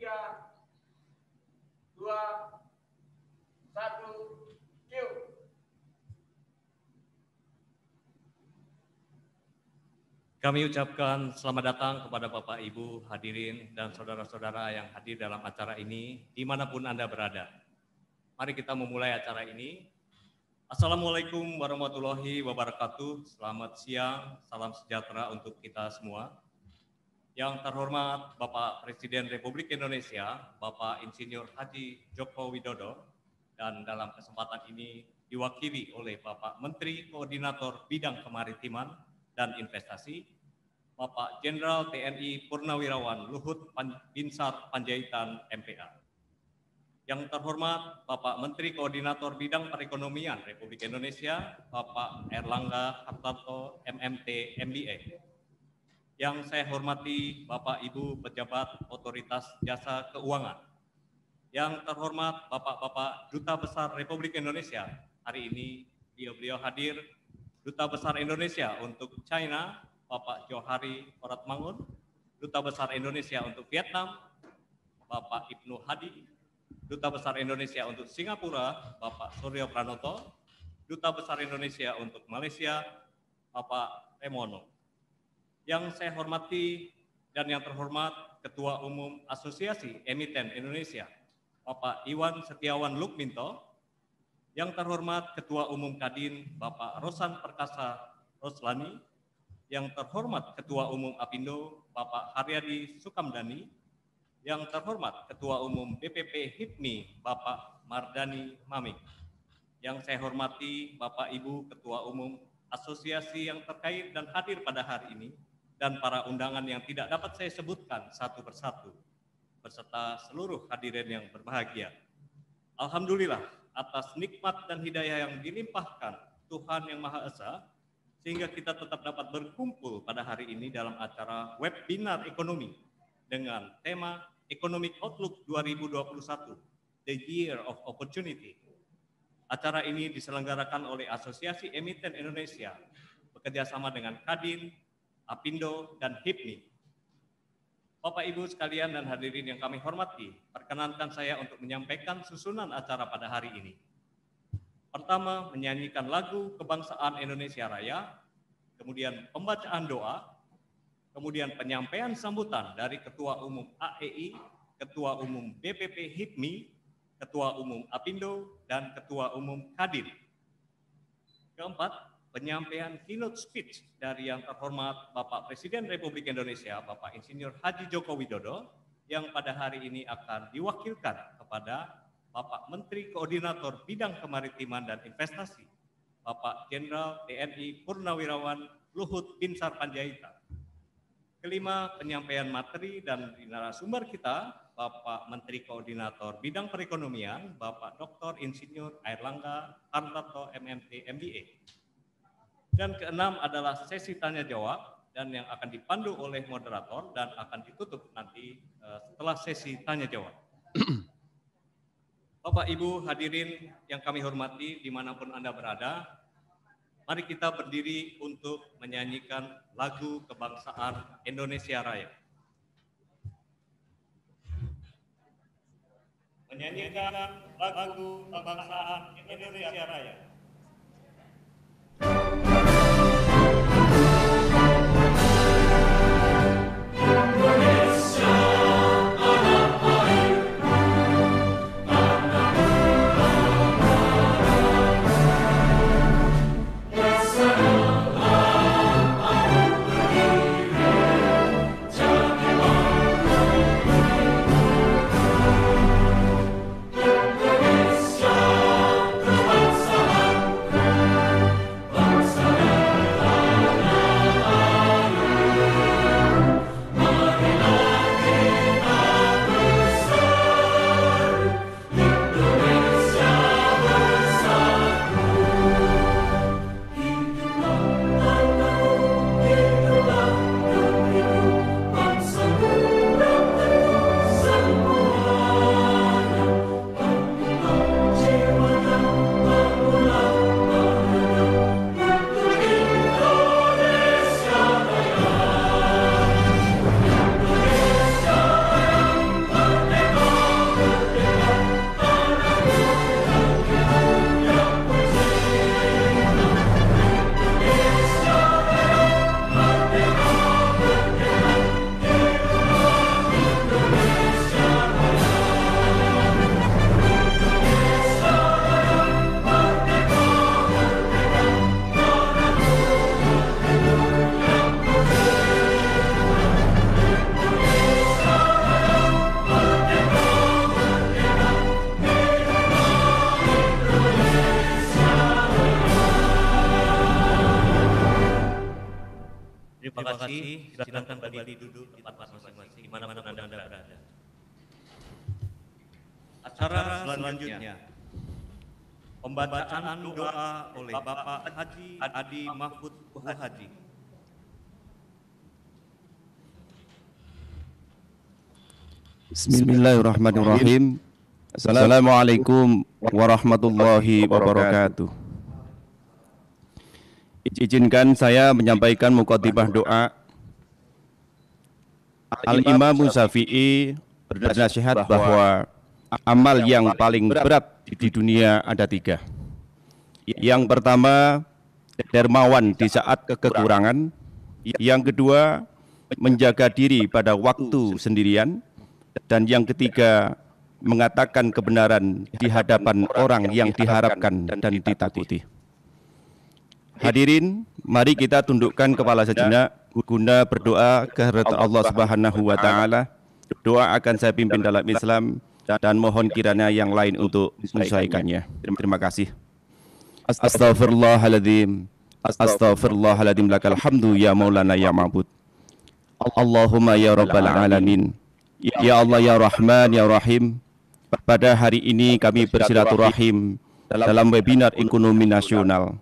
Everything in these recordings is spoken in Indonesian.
tiga, dua, satu, q Kami ucapkan selamat datang kepada Bapak Ibu hadirin dan saudara-saudara yang hadir dalam acara ini dimanapun Anda berada. Mari kita memulai acara ini. Assalamualaikum warahmatullahi wabarakatuh. Selamat siang, salam sejahtera untuk kita semua. Yang terhormat Bapak Presiden Republik Indonesia, Bapak Insinyur Haji Joko Widodo, dan dalam kesempatan ini diwakili oleh Bapak Menteri Koordinator Bidang Kemaritiman dan Investasi, Bapak Jenderal TNI Purnawirawan Luhut Binsar Panjaitan MPA. Yang terhormat Bapak Menteri Koordinator Bidang Perekonomian Republik Indonesia, Bapak Erlangga Hartarto MMT MBA yang saya hormati Bapak Ibu pejabat otoritas jasa keuangan, yang terhormat Bapak-Bapak Duta Besar Republik Indonesia, hari ini beliau-beliau hadir, Duta Besar Indonesia untuk China, Bapak Johari Oratmangun, Duta Besar Indonesia untuk Vietnam, Bapak Ibnu Hadi, Duta Besar Indonesia untuk Singapura, Bapak Suryo Pranoto, Duta Besar Indonesia untuk Malaysia, Bapak Remono yang saya hormati dan yang terhormat Ketua Umum Asosiasi Emiten Indonesia, Bapak Iwan Setiawan Lukminto, yang terhormat Ketua Umum Kadin Bapak Rosan Perkasa Roslani, yang terhormat Ketua Umum Apindo Bapak Haryadi Sukamdani, yang terhormat Ketua Umum BPP HIPMI Bapak Mardani Mami, yang saya hormati Bapak Ibu Ketua Umum Asosiasi yang terkait dan hadir pada hari ini, dan para undangan yang tidak dapat saya sebutkan satu persatu, beserta seluruh hadirin yang berbahagia. Alhamdulillah atas nikmat dan hidayah yang dilimpahkan Tuhan Yang Maha Esa, sehingga kita tetap dapat berkumpul pada hari ini dalam acara webinar ekonomi dengan tema Economic Outlook 2021, The Year of Opportunity. Acara ini diselenggarakan oleh Asosiasi Emiten Indonesia bekerjasama dengan Kadin, Apindo, dan HIPMI. Bapak Ibu sekalian dan hadirin yang kami hormati, perkenankan saya untuk menyampaikan susunan acara pada hari ini. Pertama, menyanyikan lagu kebangsaan Indonesia Raya, kemudian pembacaan doa, kemudian penyampaian sambutan dari Ketua Umum AEI, Ketua Umum BPP HIPMI, Ketua Umum Apindo, dan Ketua Umum Kadin. Keempat, penyampaian keynote speech dari yang terhormat Bapak Presiden Republik Indonesia, Bapak Insinyur Haji Joko Widodo, yang pada hari ini akan diwakilkan kepada Bapak Menteri Koordinator Bidang Kemaritiman dan Investasi, Bapak Jenderal TNI Purnawirawan Luhut Binsar Panjaitan. Kelima, penyampaian materi dan narasumber kita, Bapak Menteri Koordinator Bidang Perekonomian, Bapak Dr. Insinyur Airlangga Hartarto MMT MBA. Dan keenam adalah sesi tanya jawab dan yang akan dipandu oleh moderator dan akan ditutup nanti eh, setelah sesi tanya jawab. Bapak Ibu hadirin yang kami hormati dimanapun Anda berada, mari kita berdiri untuk menyanyikan lagu kebangsaan Indonesia Raya. Menyanyikan lagu kebangsaan Indonesia Raya. doa oleh Bapak Haji Adi Mahfud Haji. Bismillahirrahmanirrahim. Assalamualaikum warahmatullahi wabarakatuh. Izinkan saya menyampaikan mukadimah doa. Al-Imam Syafi'i bernasihat bahwa amal yang paling berat di dunia ada tiga. Yang pertama, dermawan di saat kekurangan. Yang kedua, menjaga diri pada waktu sendirian. Dan yang ketiga, mengatakan kebenaran di hadapan orang yang diharapkan dan ditakuti. Hadirin, mari kita tundukkan kepala sejenak guna berdoa kehadirat Allah Subhanahu wa taala. Doa akan saya pimpin dalam Islam dan mohon kiranya yang lain untuk menyesuaikannya. Terima kasih. Astaghfirullahaladzim. Astaghfirullahaladzim lakal hamdu ya maulana ya ma'bud. Allahumma ya rabbal alamin. Ya Allah ya Rahman ya Rahim. Pada hari ini kami bersilaturahim dalam webinar ekonomi nasional.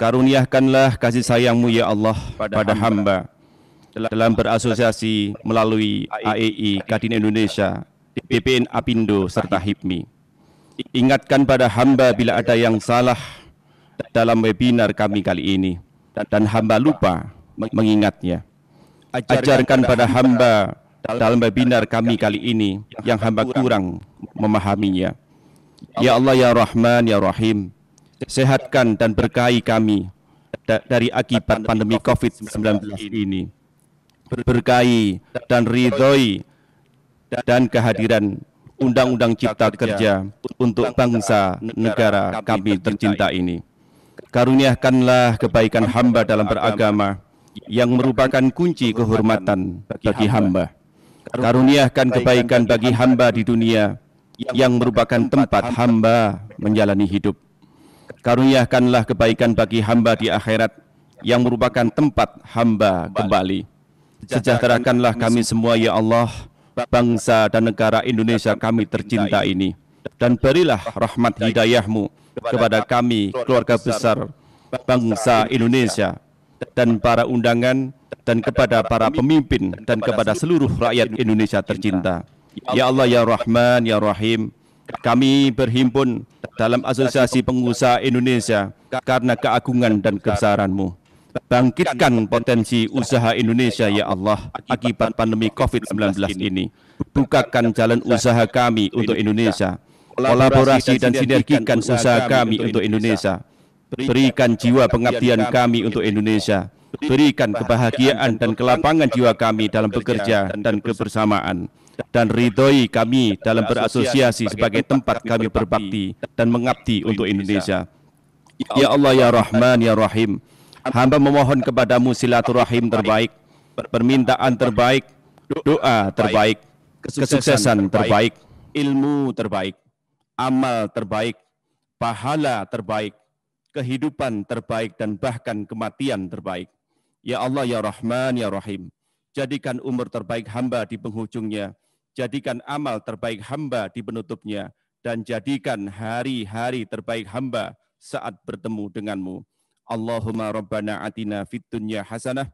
Karuniahkanlah kasih sayangmu ya Allah pada hamba dalam berasosiasi melalui AEI, e, Kadin Indonesia, BPN Apindo, serta HIPMI. Ingatkan pada hamba bila ada yang salah dalam webinar kami kali ini dan hamba lupa mengingatnya. Ajarkan pada hamba dalam webinar kami kali ini yang hamba kurang memahaminya. Ya, ya Allah ya Rahman ya Rahim, sehatkan dan berkahi kami dari akibat pandemi COVID-19 ini. Berkahi dan ridhoi dan kehadiran Undang-Undang Cipta Kerja untuk bangsa negara kami tercinta ini. Karuniakanlah kebaikan hamba dalam beragama yang merupakan kunci kehormatan bagi hamba. Karuniakan kebaikan bagi hamba di dunia yang merupakan tempat hamba menjalani hidup. Karuniakanlah kebaikan bagi hamba di akhirat yang merupakan tempat hamba kembali. Sejahterakanlah kami semua ya Allah, bangsa dan negara Indonesia kami tercinta ini dan berilah rahmat hidayahmu kepada kami, keluarga besar bangsa Indonesia, dan para undangan, dan kepada para pemimpin, dan kepada seluruh rakyat Indonesia tercinta. Ya Allah, Ya Rahman, Ya Rahim, kami berhimpun dalam Asosiasi Pengusaha Indonesia karena keagungan dan kebesaranmu. Bangkitkan potensi usaha Indonesia, ya Allah, akibat pandemi COVID-19 ini. Bukakan jalan usaha kami untuk Indonesia kolaborasi dan sinergikan usaha kami untuk Indonesia. Berikan jiwa pengabdian kami untuk Indonesia. Berikan kebahagiaan dan kelapangan jiwa kami dalam bekerja dan kebersamaan. Dan ridhoi kami dalam berasosiasi sebagai tempat kami berbakti dan mengabdi untuk Indonesia. Ya, ya Allah, Ya, ya Rahman, Ya Rahim. Hamba memohon kepadamu silaturahim terbaik, permintaan terbaik, doa terbaik, kesuksesan terbaik, ilmu terbaik amal terbaik, pahala terbaik, kehidupan terbaik, dan bahkan kematian terbaik. Ya Allah, Ya Rahman, Ya Rahim, jadikan umur terbaik hamba di penghujungnya, jadikan amal terbaik hamba di penutupnya, dan jadikan hari-hari terbaik hamba saat bertemu denganmu. Allahumma rabbana atina fid dunya hasanah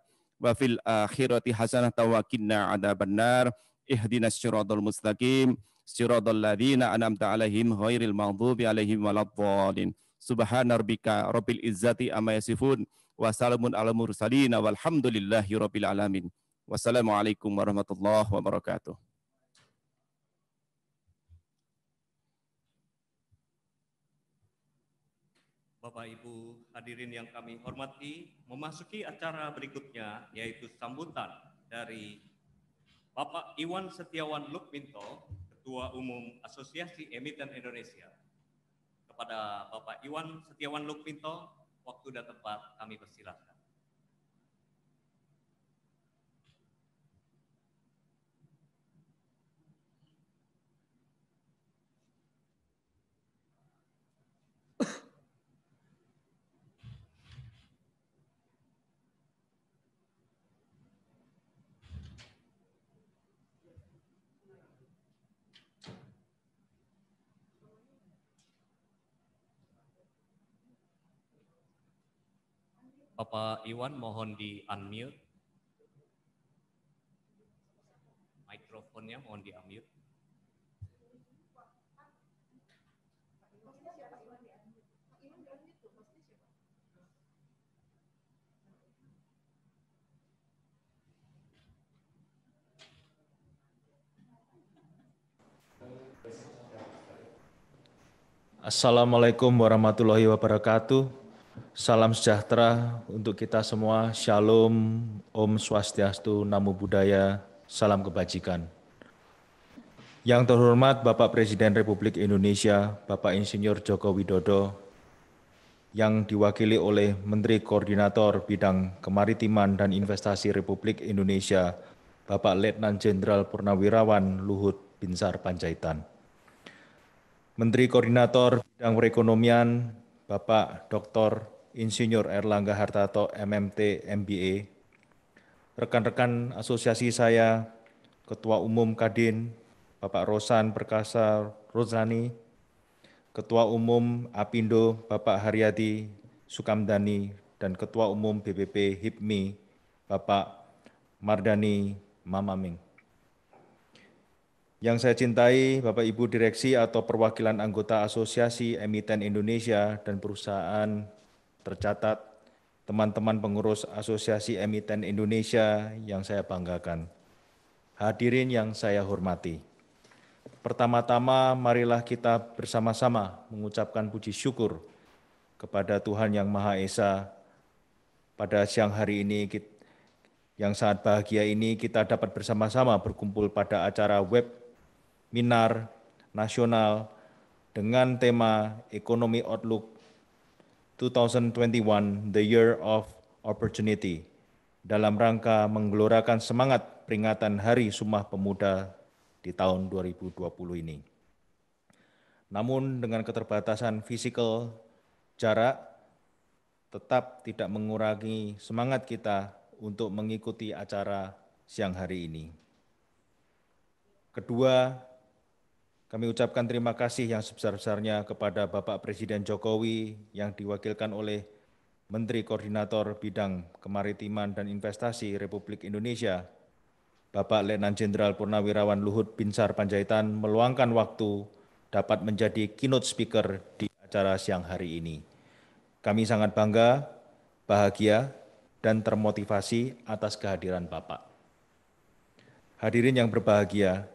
wa fil akhirati hasanah tawakinna ada benar, ihdinas syuradul mustaqim Siratal ladzina an'amta 'alaihim ghairil maghdubi 'alaihim waladdallin. Subhana rabbika rabbil izzati amma yasifun wa salamun 'alal mursalin walhamdulillahi rabbil alamin. Wassalamualaikum warahmatullahi wabarakatuh. Bapak Ibu hadirin yang kami hormati, memasuki acara berikutnya yaitu sambutan dari Bapak Iwan Setiawan Lukminto Ketua Umum Asosiasi Emiten Indonesia. Kepada Bapak Iwan Setiawan Lukminto, waktu dan tempat kami persilahkan. Pak Iwan mohon di unmute. Mikrofonnya mohon di unmute. Assalamualaikum warahmatullahi wabarakatuh. Salam sejahtera untuk kita semua. Shalom, Om Swastiastu, Namo Buddhaya, Salam Kebajikan. Yang terhormat Bapak Presiden Republik Indonesia, Bapak Insinyur Joko Widodo, yang diwakili oleh Menteri Koordinator Bidang Kemaritiman dan Investasi Republik Indonesia, Bapak Letnan Jenderal Purnawirawan Luhut Binsar Panjaitan. Menteri Koordinator Bidang Perekonomian, Bapak Dr. Insinyur Erlangga Hartarto MMT MBA, rekan-rekan asosiasi saya, Ketua Umum Kadin, Bapak Rosan Perkasa Rozani, Ketua Umum Apindo Bapak Haryati Sukamdani, dan Ketua Umum BPP HIPMI Bapak Mardani Mamaming. Yang saya cintai Bapak Ibu Direksi atau perwakilan anggota Asosiasi Emiten Indonesia dan perusahaan tercatat teman-teman pengurus Asosiasi Emiten Indonesia yang saya banggakan. Hadirin yang saya hormati. Pertama-tama marilah kita bersama-sama mengucapkan puji syukur kepada Tuhan Yang Maha Esa. Pada siang hari ini yang sangat bahagia ini kita dapat bersama-sama berkumpul pada acara web Minar Nasional dengan tema Ekonomi Outlook 2021, the year of opportunity, dalam rangka menggelorakan semangat peringatan Hari Sumpah Pemuda di tahun 2020 ini. Namun dengan keterbatasan fisikal jarak, tetap tidak mengurangi semangat kita untuk mengikuti acara siang hari ini. Kedua, kami ucapkan terima kasih yang sebesar-besarnya kepada Bapak Presiden Jokowi yang diwakilkan oleh Menteri Koordinator Bidang Kemaritiman dan Investasi Republik Indonesia, Bapak Letnan Jenderal Purnawirawan Luhut Binsar Panjaitan meluangkan waktu dapat menjadi keynote speaker di acara siang hari ini. Kami sangat bangga, bahagia, dan termotivasi atas kehadiran Bapak. Hadirin yang berbahagia,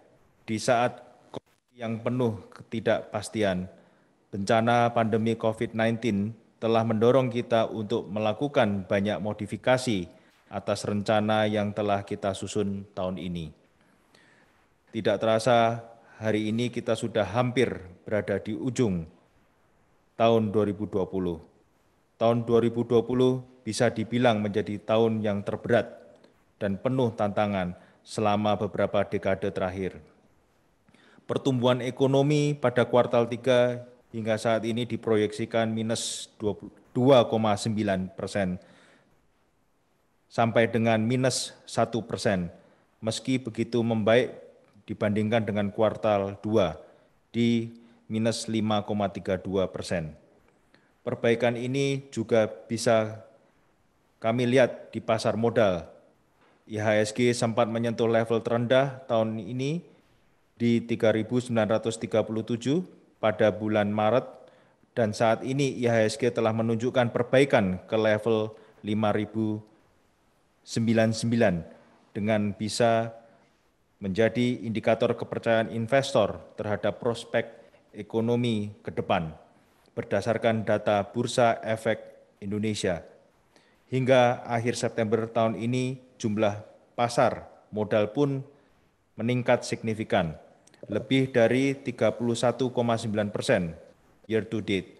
di saat yang penuh ketidakpastian. Bencana pandemi COVID-19 telah mendorong kita untuk melakukan banyak modifikasi atas rencana yang telah kita susun tahun ini. Tidak terasa hari ini kita sudah hampir berada di ujung tahun 2020. Tahun 2020 bisa dibilang menjadi tahun yang terberat dan penuh tantangan selama beberapa dekade terakhir. Pertumbuhan ekonomi pada kuartal 3 hingga saat ini diproyeksikan minus 2,9 persen sampai dengan minus 1 persen, meski begitu membaik dibandingkan dengan kuartal 2 di minus 5,32 persen. Perbaikan ini juga bisa kami lihat di pasar modal. IHSG sempat menyentuh level terendah tahun ini di 3.937 pada bulan Maret dan saat ini IHSG telah menunjukkan perbaikan ke level 5.099 dengan bisa menjadi indikator kepercayaan investor terhadap prospek ekonomi ke depan berdasarkan data Bursa Efek Indonesia. Hingga akhir September tahun ini jumlah pasar modal pun meningkat signifikan lebih dari 31,9 persen year to date,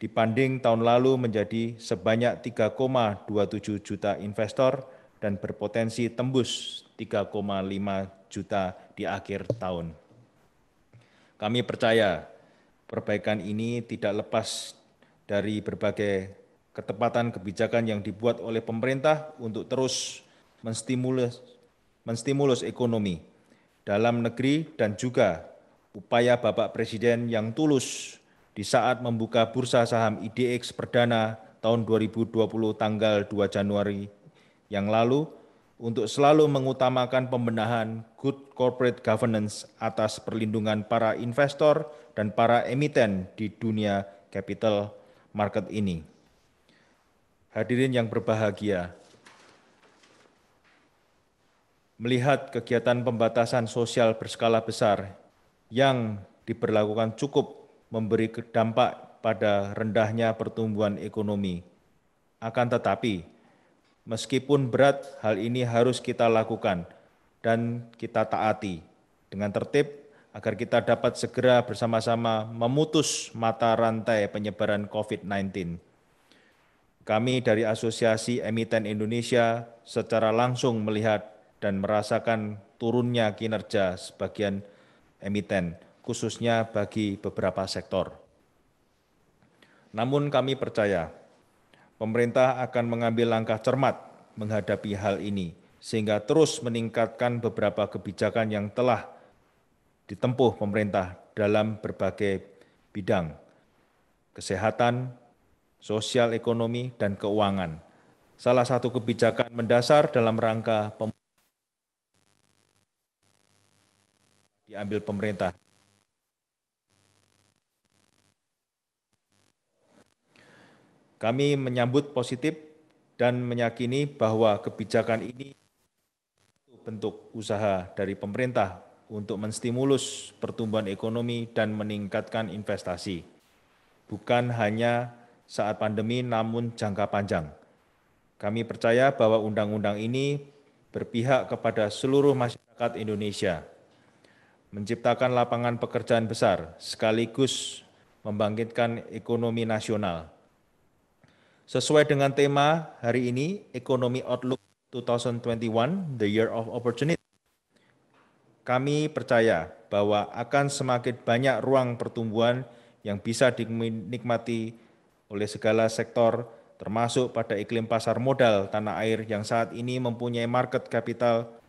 dibanding tahun lalu menjadi sebanyak 3,27 juta investor dan berpotensi tembus 3,5 juta di akhir tahun. Kami percaya perbaikan ini tidak lepas dari berbagai ketepatan kebijakan yang dibuat oleh pemerintah untuk terus menstimulus menstimulus ekonomi dalam negeri dan juga upaya Bapak Presiden yang tulus di saat membuka bursa saham IDX perdana tahun 2020 tanggal 2 Januari yang lalu untuk selalu mengutamakan pembenahan good corporate governance atas perlindungan para investor dan para emiten di dunia capital market ini. Hadirin yang berbahagia, melihat kegiatan pembatasan sosial berskala besar yang diberlakukan cukup memberi dampak pada rendahnya pertumbuhan ekonomi. Akan tetapi, meskipun berat, hal ini harus kita lakukan dan kita taati dengan tertib agar kita dapat segera bersama-sama memutus mata rantai penyebaran COVID-19. Kami dari Asosiasi Emiten Indonesia secara langsung melihat dan merasakan turunnya kinerja sebagian emiten, khususnya bagi beberapa sektor. Namun kami percaya pemerintah akan mengambil langkah cermat menghadapi hal ini sehingga terus meningkatkan beberapa kebijakan yang telah ditempuh pemerintah dalam berbagai bidang kesehatan, sosial ekonomi dan keuangan. Salah satu kebijakan mendasar dalam rangka pem diambil pemerintah. Kami menyambut positif dan meyakini bahwa kebijakan ini bentuk usaha dari pemerintah untuk menstimulus pertumbuhan ekonomi dan meningkatkan investasi, bukan hanya saat pandemi namun jangka panjang. Kami percaya bahwa undang-undang ini berpihak kepada seluruh masyarakat Indonesia menciptakan lapangan pekerjaan besar sekaligus membangkitkan ekonomi nasional. Sesuai dengan tema hari ini, ekonomi Outlook 2021, The Year of Opportunity, kami percaya bahwa akan semakin banyak ruang pertumbuhan yang bisa dinikmati oleh segala sektor, termasuk pada iklim pasar modal tanah air yang saat ini mempunyai market capital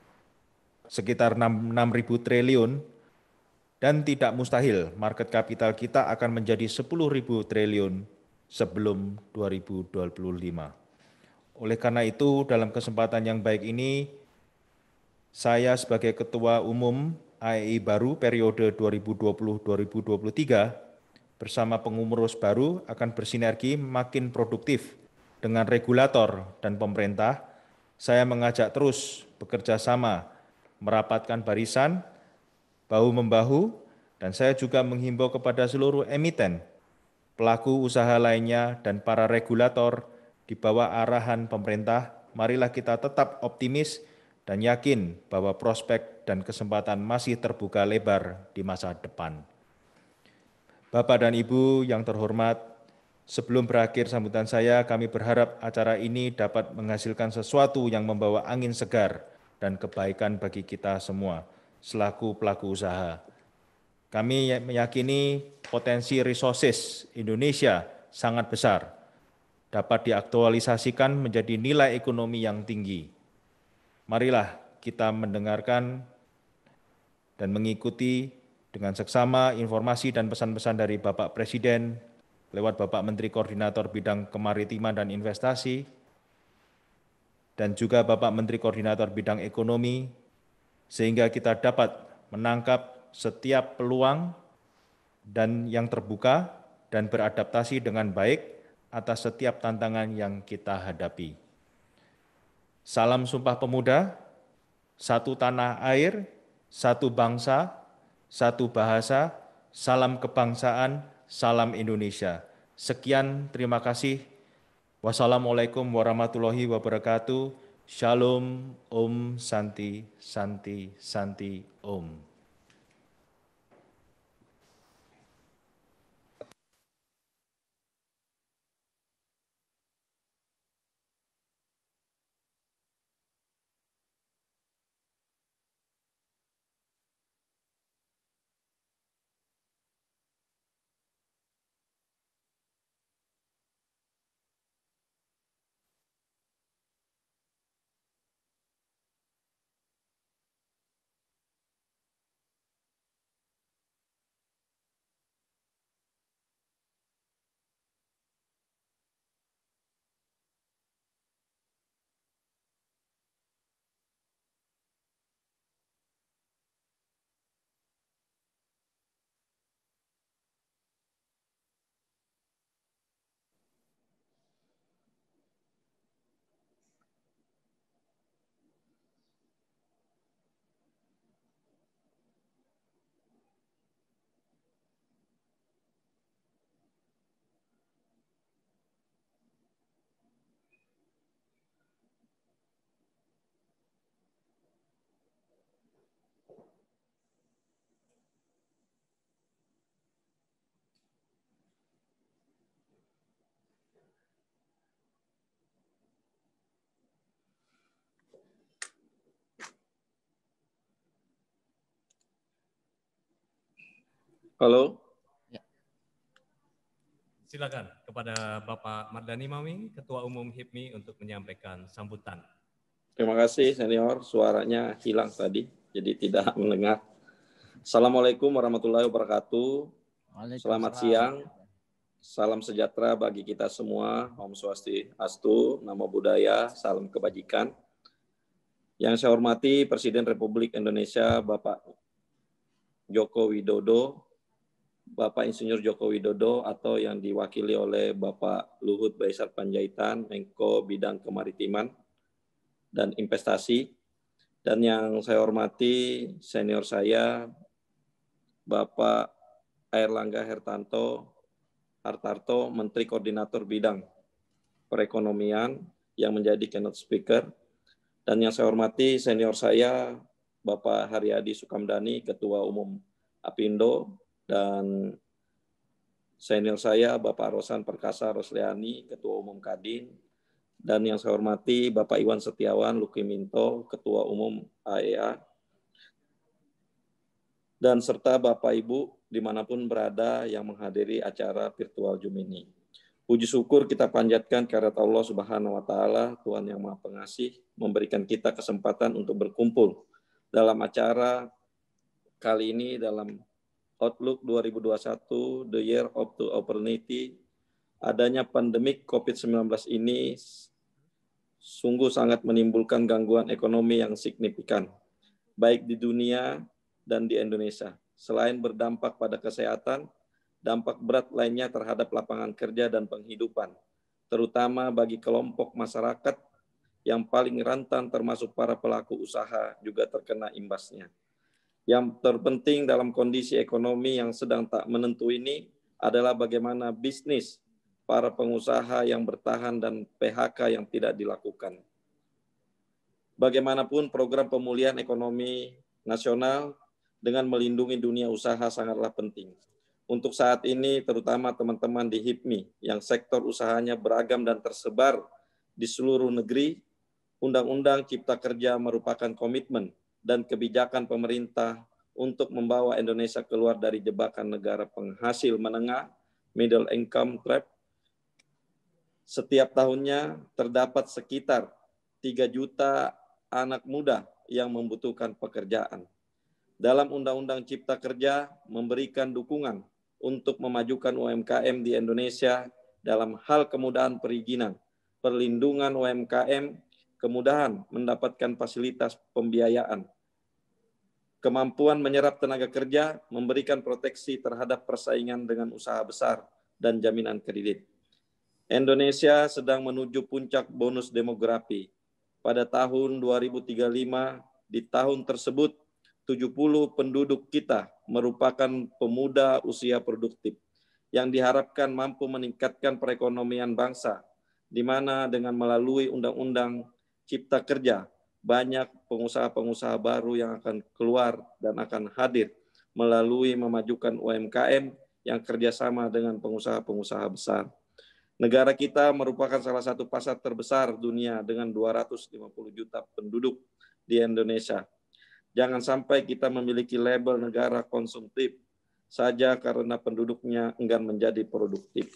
sekitar 6.000 triliun dan tidak mustahil market capital kita akan menjadi 10.000 triliun sebelum 2025. Oleh karena itu, dalam kesempatan yang baik ini, saya sebagai Ketua Umum AEI baru periode 2020-2023 bersama pengumurus baru akan bersinergi makin produktif dengan regulator dan pemerintah. Saya mengajak terus bekerja sama merapatkan barisan bahu-membahu, dan saya juga menghimbau kepada seluruh emiten, pelaku usaha lainnya, dan para regulator di bawah arahan pemerintah, marilah kita tetap optimis dan yakin bahwa prospek dan kesempatan masih terbuka lebar di masa depan. Bapak dan Ibu yang terhormat, sebelum berakhir sambutan saya, kami berharap acara ini dapat menghasilkan sesuatu yang membawa angin segar dan kebaikan bagi kita semua selaku pelaku usaha. Kami ya-, meyakini potensi resources Indonesia sangat besar, dapat diaktualisasikan menjadi nilai ekonomi yang tinggi. Marilah kita mendengarkan dan mengikuti dengan seksama informasi dan pesan-pesan dari Bapak Presiden lewat Bapak Menteri Koordinator Bidang Kemaritiman dan Investasi dan juga Bapak Menteri Koordinator Bidang Ekonomi sehingga kita dapat menangkap setiap peluang dan yang terbuka dan beradaptasi dengan baik atas setiap tantangan yang kita hadapi. Salam Sumpah Pemuda, satu tanah air, satu bangsa, satu bahasa, salam kebangsaan, salam Indonesia. Sekian, terima kasih. Wassalamualaikum warahmatullahi wabarakatuh. Shalom, Om Santi, Santi, Santi, Om. Halo. Ya. Silakan kepada Bapak Mardani Maming, Ketua Umum HIPMI untuk menyampaikan sambutan. Terima kasih senior, suaranya hilang tadi, jadi tidak mendengar. Assalamualaikum warahmatullahi wabarakatuh. Selamat siang. Salam sejahtera bagi kita semua. Om Swasti Astu, Namo Buddhaya, Salam Kebajikan. Yang saya hormati Presiden Republik Indonesia Bapak Joko Widodo, Bapak Insinyur Joko Widodo atau yang diwakili oleh Bapak Luhut Baisar Panjaitan, Menko Bidang Kemaritiman dan Investasi, dan yang saya hormati senior saya, Bapak Airlangga Hertanto Hartarto, Menteri Koordinator Bidang Perekonomian yang menjadi keynote speaker, dan yang saya hormati senior saya, Bapak Haryadi Sukamdani, Ketua Umum Apindo, dan senior saya Bapak Rosan Perkasa Rosliani, Ketua Umum Kadin, dan yang saya hormati Bapak Iwan Setiawan Lukiminto, Ketua Umum AEA, e dan serta Bapak Ibu dimanapun berada yang menghadiri acara virtual Zoom ini. Puji syukur kita panjatkan karena Allah Subhanahu wa taala, Tuhan yang Maha Pengasih, memberikan kita kesempatan untuk berkumpul dalam acara kali ini dalam Outlook 2021, The Year of the Opportunity, adanya pandemik COVID-19 ini sungguh sangat menimbulkan gangguan ekonomi yang signifikan, baik di dunia dan di Indonesia. Selain berdampak pada kesehatan, dampak berat lainnya terhadap lapangan kerja dan penghidupan, terutama bagi kelompok masyarakat yang paling rentan termasuk para pelaku usaha juga terkena imbasnya. Yang terpenting dalam kondisi ekonomi yang sedang tak menentu ini adalah bagaimana bisnis para pengusaha yang bertahan dan PHK yang tidak dilakukan. Bagaimanapun program pemulihan ekonomi nasional dengan melindungi dunia usaha sangatlah penting. Untuk saat ini terutama teman-teman di HIPMI yang sektor usahanya beragam dan tersebar di seluruh negeri, Undang-Undang Cipta Kerja merupakan komitmen dan kebijakan pemerintah untuk membawa Indonesia keluar dari jebakan negara penghasil menengah middle income trap. Setiap tahunnya terdapat sekitar 3 juta anak muda yang membutuhkan pekerjaan. Dalam Undang-Undang Cipta Kerja memberikan dukungan untuk memajukan UMKM di Indonesia dalam hal kemudahan perizinan, perlindungan UMKM, kemudahan mendapatkan fasilitas pembiayaan, kemampuan menyerap tenaga kerja, memberikan proteksi terhadap persaingan dengan usaha besar dan jaminan kredit. Indonesia sedang menuju puncak bonus demografi. Pada tahun 2035, di tahun tersebut 70 penduduk kita merupakan pemuda usia produktif yang diharapkan mampu meningkatkan perekonomian bangsa, di mana dengan melalui Undang-Undang Cipta Kerja banyak pengusaha-pengusaha baru yang akan keluar dan akan hadir melalui memajukan UMKM yang kerjasama dengan pengusaha-pengusaha besar. Negara kita merupakan salah satu pasar terbesar dunia dengan 250 juta penduduk di Indonesia. Jangan sampai kita memiliki label negara konsumtif saja karena penduduknya enggan menjadi produktif.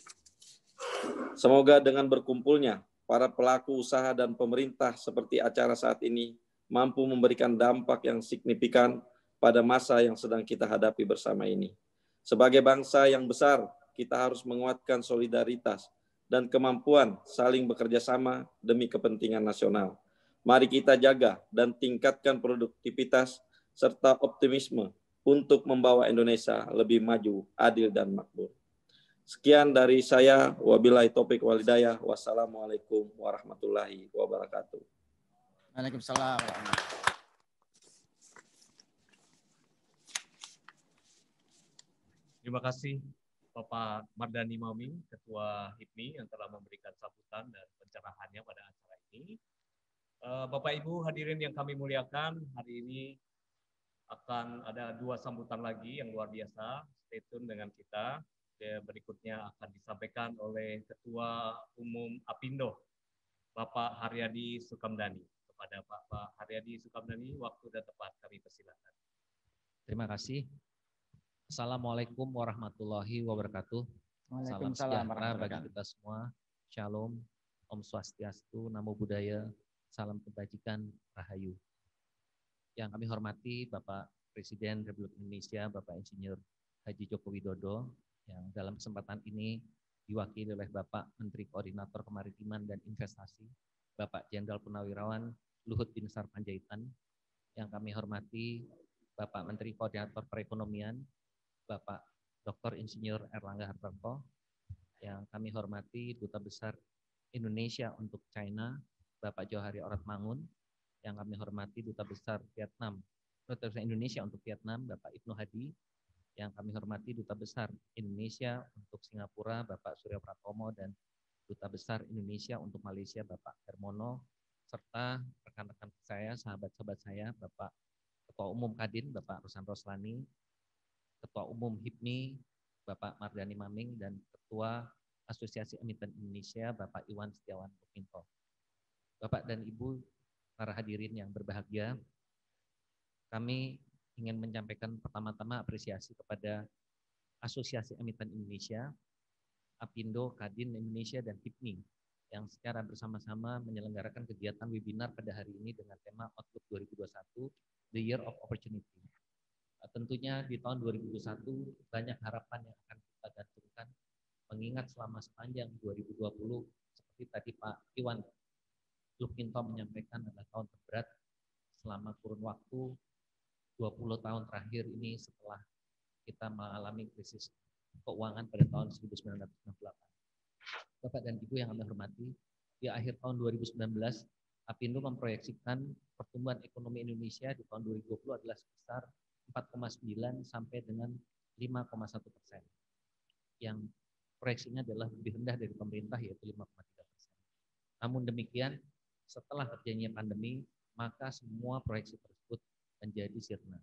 Semoga dengan berkumpulnya para pelaku usaha dan pemerintah seperti acara saat ini mampu memberikan dampak yang signifikan pada masa yang sedang kita hadapi bersama ini. Sebagai bangsa yang besar, kita harus menguatkan solidaritas dan kemampuan saling bekerja sama demi kepentingan nasional. Mari kita jaga dan tingkatkan produktivitas serta optimisme untuk membawa Indonesia lebih maju, adil, dan makmur. Sekian dari saya. Wabillahi topik walidayah. Wassalamualaikum warahmatullahi wabarakatuh. Waalaikumsalam. Terima kasih Bapak Mardani mami Ketua HIPMI yang telah memberikan sambutan dan pencerahannya pada acara ini. Eh, Bapak Ibu hadirin yang kami muliakan, hari ini akan ada dua sambutan lagi yang luar biasa. Stay tune dengan kita berikutnya akan disampaikan oleh Ketua Umum Apindo, Bapak Haryadi Sukamdani. Kepada Bapak Haryadi Sukamdani, waktu dan tempat kami persilakan. Terima kasih. Assalamualaikum warahmatullahi wabarakatuh. Salam sejahtera bagi kita semua. Shalom, Om Swastiastu, Namo Buddhaya, Salam Kebajikan, Rahayu. Yang kami hormati Bapak Presiden Republik Indonesia, Bapak Insinyur Haji Joko Widodo, yang dalam kesempatan ini diwakili oleh Bapak Menteri Koordinator Kemaritiman dan Investasi, Bapak Jenderal Purnawirawan Luhut Bin Sarpanjaitan, yang kami hormati Bapak Menteri Koordinator Perekonomian, Bapak Dr. Insinyur Erlangga Hartarto, yang kami hormati Duta Besar Indonesia untuk China, Bapak Johari Mangun yang kami hormati Duta Besar Vietnam, Duta Besar Indonesia untuk Vietnam, Bapak Ibnu Hadi, yang kami hormati Duta Besar Indonesia untuk Singapura Bapak Surya Pratomo dan Duta Besar Indonesia untuk Malaysia Bapak Hermono serta rekan-rekan saya, sahabat-sahabat saya Bapak Ketua Umum Kadin Bapak Rusan Roslani, Ketua Umum HIPMI Bapak Mardani Maming dan Ketua Asosiasi Emiten Indonesia Bapak Iwan Setiawan Bukinto. Bapak dan Ibu para hadirin yang berbahagia, kami ingin menyampaikan pertama-tama apresiasi kepada Asosiasi Emiten Indonesia, Apindo, Kadin Indonesia, dan HIPMI yang secara bersama-sama menyelenggarakan kegiatan webinar pada hari ini dengan tema Outlook 2021, The Year of Opportunity. Nah, tentunya di tahun 2021 banyak harapan yang akan kita gantungkan mengingat selama sepanjang 2020 seperti tadi Pak Iwan Lukinto menyampaikan adalah tahun terberat selama kurun waktu 20 tahun terakhir ini setelah kita mengalami krisis keuangan pada tahun 1998, Bapak dan Ibu yang kami hormati, di akhir tahun 2019, Apindo memproyeksikan pertumbuhan ekonomi Indonesia di tahun 2020 adalah sebesar 4,9 sampai dengan 5,1 persen. Yang proyeksinya adalah lebih rendah dari pemerintah yaitu 5,3 persen. Namun demikian, setelah terjadinya pandemi, maka semua proyeksi tersebut menjadi sirna.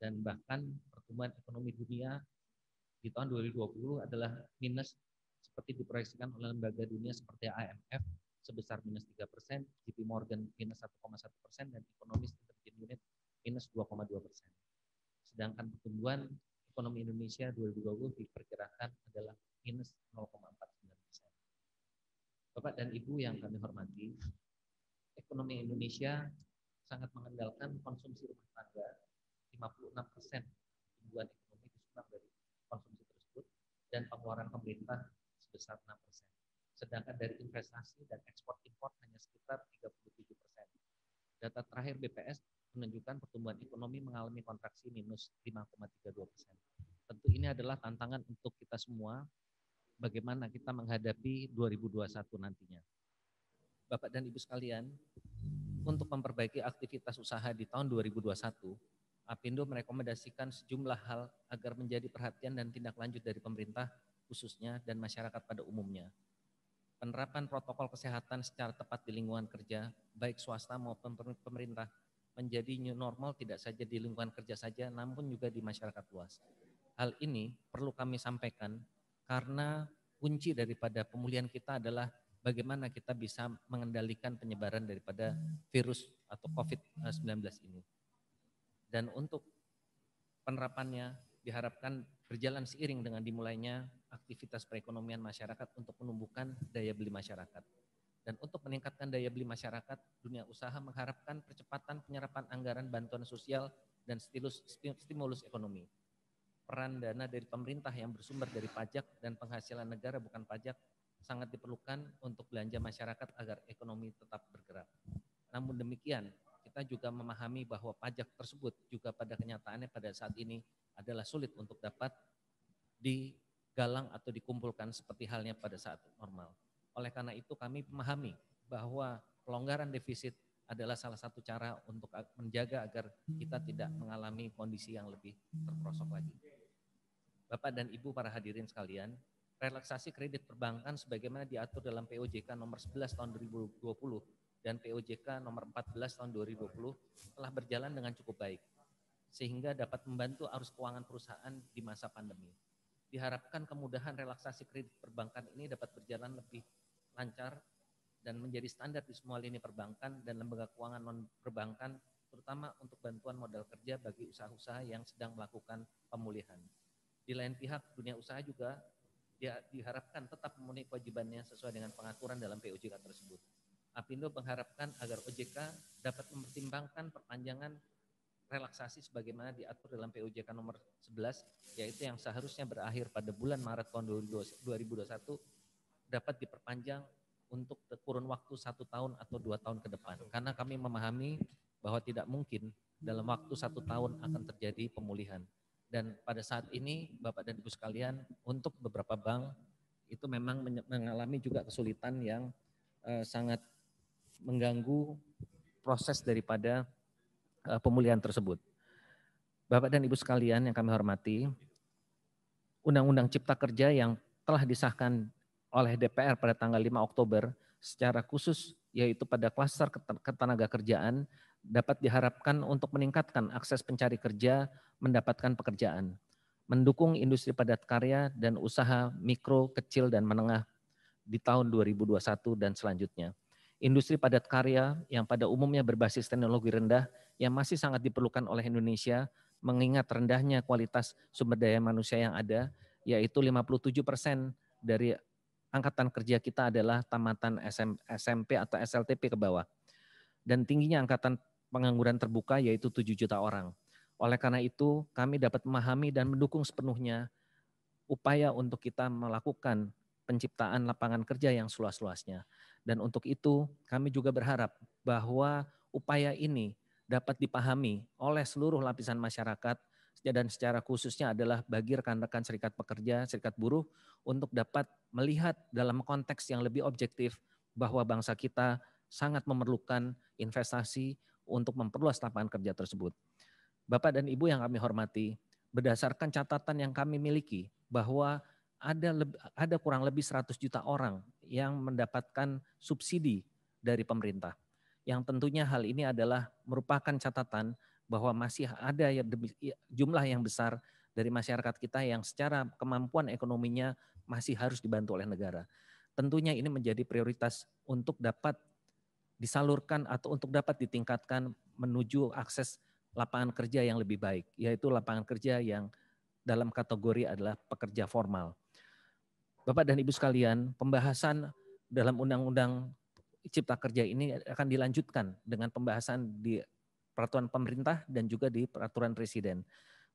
Dan bahkan pertumbuhan ekonomi dunia di tahun 2020 adalah minus seperti diproyeksikan oleh lembaga dunia seperti IMF sebesar minus 3 persen, JP Morgan minus 1,1 persen, dan ekonomis Intelligent Unit minus 2,2 persen. Sedangkan pertumbuhan ekonomi Indonesia 2020 diperkirakan adalah minus 0,49 persen. Bapak dan Ibu yang kami hormati, ekonomi Indonesia sangat mengandalkan konsumsi rumah tangga. 56 persen pertumbuhan ekonomi disumbang dari konsumsi tersebut dan pengeluaran pemerintah sebesar 6 persen. Sedangkan dari investasi dan ekspor impor hanya sekitar 37 persen. Data terakhir BPS menunjukkan pertumbuhan ekonomi mengalami kontraksi minus 5,32 persen. Tentu ini adalah tantangan untuk kita semua bagaimana kita menghadapi 2021 nantinya. Bapak dan Ibu sekalian, untuk memperbaiki aktivitas usaha di tahun 2021, Apindo merekomendasikan sejumlah hal agar menjadi perhatian dan tindak lanjut dari pemerintah khususnya dan masyarakat pada umumnya. Penerapan protokol kesehatan secara tepat di lingkungan kerja, baik swasta maupun pemerintah, menjadi new normal tidak saja di lingkungan kerja saja, namun juga di masyarakat luas. Hal ini perlu kami sampaikan karena kunci daripada pemulihan kita adalah bagaimana kita bisa mengendalikan penyebaran daripada virus atau COVID-19 ini. Dan untuk penerapannya diharapkan berjalan seiring dengan dimulainya aktivitas perekonomian masyarakat untuk menumbuhkan daya beli masyarakat. Dan untuk meningkatkan daya beli masyarakat, dunia usaha mengharapkan percepatan penyerapan anggaran bantuan sosial dan stimulus, stimulus ekonomi. Peran dana dari pemerintah yang bersumber dari pajak dan penghasilan negara bukan pajak sangat diperlukan untuk belanja masyarakat agar ekonomi tetap bergerak. Namun demikian, kita juga memahami bahwa pajak tersebut juga pada kenyataannya pada saat ini adalah sulit untuk dapat digalang atau dikumpulkan seperti halnya pada saat normal. Oleh karena itu kami memahami bahwa pelonggaran defisit adalah salah satu cara untuk menjaga agar kita tidak mengalami kondisi yang lebih terperosok lagi. Bapak dan Ibu para hadirin sekalian, relaksasi kredit perbankan sebagaimana diatur dalam POJK nomor 11 tahun 2020 dan POJK nomor 14 tahun 2020 telah berjalan dengan cukup baik sehingga dapat membantu arus keuangan perusahaan di masa pandemi. Diharapkan kemudahan relaksasi kredit perbankan ini dapat berjalan lebih lancar dan menjadi standar di semua lini perbankan dan lembaga keuangan non perbankan terutama untuk bantuan modal kerja bagi usaha-usaha yang sedang melakukan pemulihan. Di lain pihak, dunia usaha juga dia diharapkan tetap memenuhi kewajibannya sesuai dengan pengaturan dalam POJK tersebut. Apindo mengharapkan agar OJK dapat mempertimbangkan perpanjangan relaksasi sebagaimana diatur dalam POJK nomor 11 yaitu yang seharusnya berakhir pada bulan Maret tahun 2021 dapat diperpanjang untuk kurun waktu satu tahun atau dua tahun ke depan karena kami memahami bahwa tidak mungkin dalam waktu satu tahun akan terjadi pemulihan dan pada saat ini Bapak dan Ibu sekalian untuk beberapa bank itu memang mengalami juga kesulitan yang uh, sangat mengganggu proses daripada uh, pemulihan tersebut. Bapak dan Ibu sekalian yang kami hormati, Undang-Undang Cipta Kerja yang telah disahkan oleh DPR pada tanggal 5 Oktober secara khusus yaitu pada klaster ketenaga kerjaan dapat diharapkan untuk meningkatkan akses pencari kerja mendapatkan pekerjaan, mendukung industri padat karya dan usaha mikro, kecil, dan menengah di tahun 2021 dan selanjutnya. Industri padat karya yang pada umumnya berbasis teknologi rendah yang masih sangat diperlukan oleh Indonesia mengingat rendahnya kualitas sumber daya manusia yang ada, yaitu 57 persen dari angkatan kerja kita adalah tamatan SMP atau SLTP ke bawah. Dan tingginya angkatan pengangguran terbuka yaitu 7 juta orang. Oleh karena itu, kami dapat memahami dan mendukung sepenuhnya upaya untuk kita melakukan penciptaan lapangan kerja yang seluas-luasnya. Dan untuk itu, kami juga berharap bahwa upaya ini dapat dipahami oleh seluruh lapisan masyarakat dan secara khususnya adalah bagi rekan-rekan serikat pekerja, serikat buruh untuk dapat melihat dalam konteks yang lebih objektif bahwa bangsa kita sangat memerlukan investasi, untuk memperluas lapangan kerja tersebut. Bapak dan Ibu yang kami hormati, berdasarkan catatan yang kami miliki bahwa ada ada kurang lebih 100 juta orang yang mendapatkan subsidi dari pemerintah. Yang tentunya hal ini adalah merupakan catatan bahwa masih ada ya ya, jumlah yang besar dari masyarakat kita yang secara kemampuan ekonominya masih harus dibantu oleh negara. Tentunya ini menjadi prioritas untuk dapat disalurkan atau untuk dapat ditingkatkan menuju akses lapangan kerja yang lebih baik, yaitu lapangan kerja yang dalam kategori adalah pekerja formal. Bapak dan Ibu sekalian, pembahasan dalam Undang-Undang Cipta Kerja ini akan dilanjutkan dengan pembahasan di peraturan pemerintah dan juga di peraturan presiden.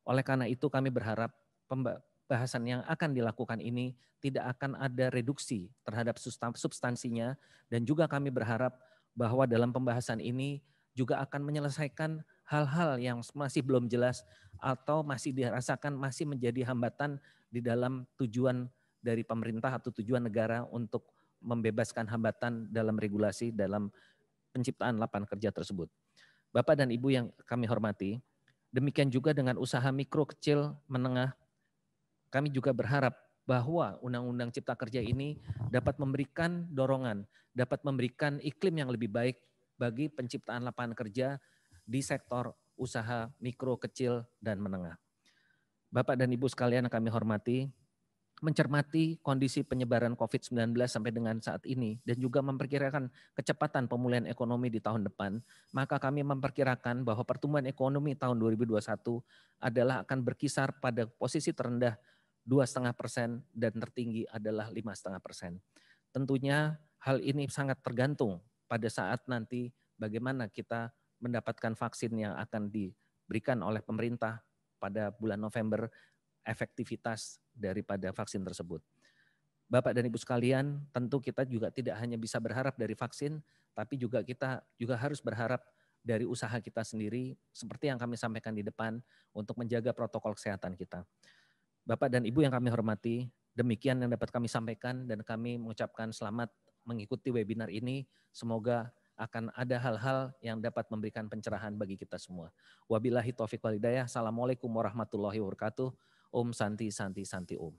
Oleh karena itu kami berharap pembahasan yang akan dilakukan ini tidak akan ada reduksi terhadap substansinya dan juga kami berharap bahwa dalam pembahasan ini juga akan menyelesaikan hal-hal yang masih belum jelas atau masih dirasakan masih menjadi hambatan di dalam tujuan dari pemerintah atau tujuan negara untuk membebaskan hambatan dalam regulasi dalam penciptaan lapangan kerja tersebut. Bapak dan Ibu yang kami hormati, demikian juga dengan usaha mikro, kecil, menengah, kami juga berharap bahwa Undang-Undang Cipta Kerja ini dapat memberikan dorongan, dapat memberikan iklim yang lebih baik bagi penciptaan lapangan kerja di sektor usaha mikro, kecil, dan menengah. Bapak dan Ibu sekalian yang kami hormati, mencermati kondisi penyebaran COVID-19 sampai dengan saat ini dan juga memperkirakan kecepatan pemulihan ekonomi di tahun depan, maka kami memperkirakan bahwa pertumbuhan ekonomi tahun 2021 adalah akan berkisar pada posisi terendah dua setengah persen dan tertinggi adalah lima setengah persen. Tentunya hal ini sangat tergantung pada saat nanti bagaimana kita mendapatkan vaksin yang akan diberikan oleh pemerintah pada bulan November efektivitas daripada vaksin tersebut. Bapak dan Ibu sekalian, tentu kita juga tidak hanya bisa berharap dari vaksin, tapi juga kita juga harus berharap dari usaha kita sendiri seperti yang kami sampaikan di depan untuk menjaga protokol kesehatan kita. Bapak dan Ibu yang kami hormati, demikian yang dapat kami sampaikan dan kami mengucapkan selamat mengikuti webinar ini. Semoga akan ada hal-hal yang dapat memberikan pencerahan bagi kita semua. Wabillahi taufiq walidayah. Assalamualaikum warahmatullahi wabarakatuh. Om Santi Santi Santi Om.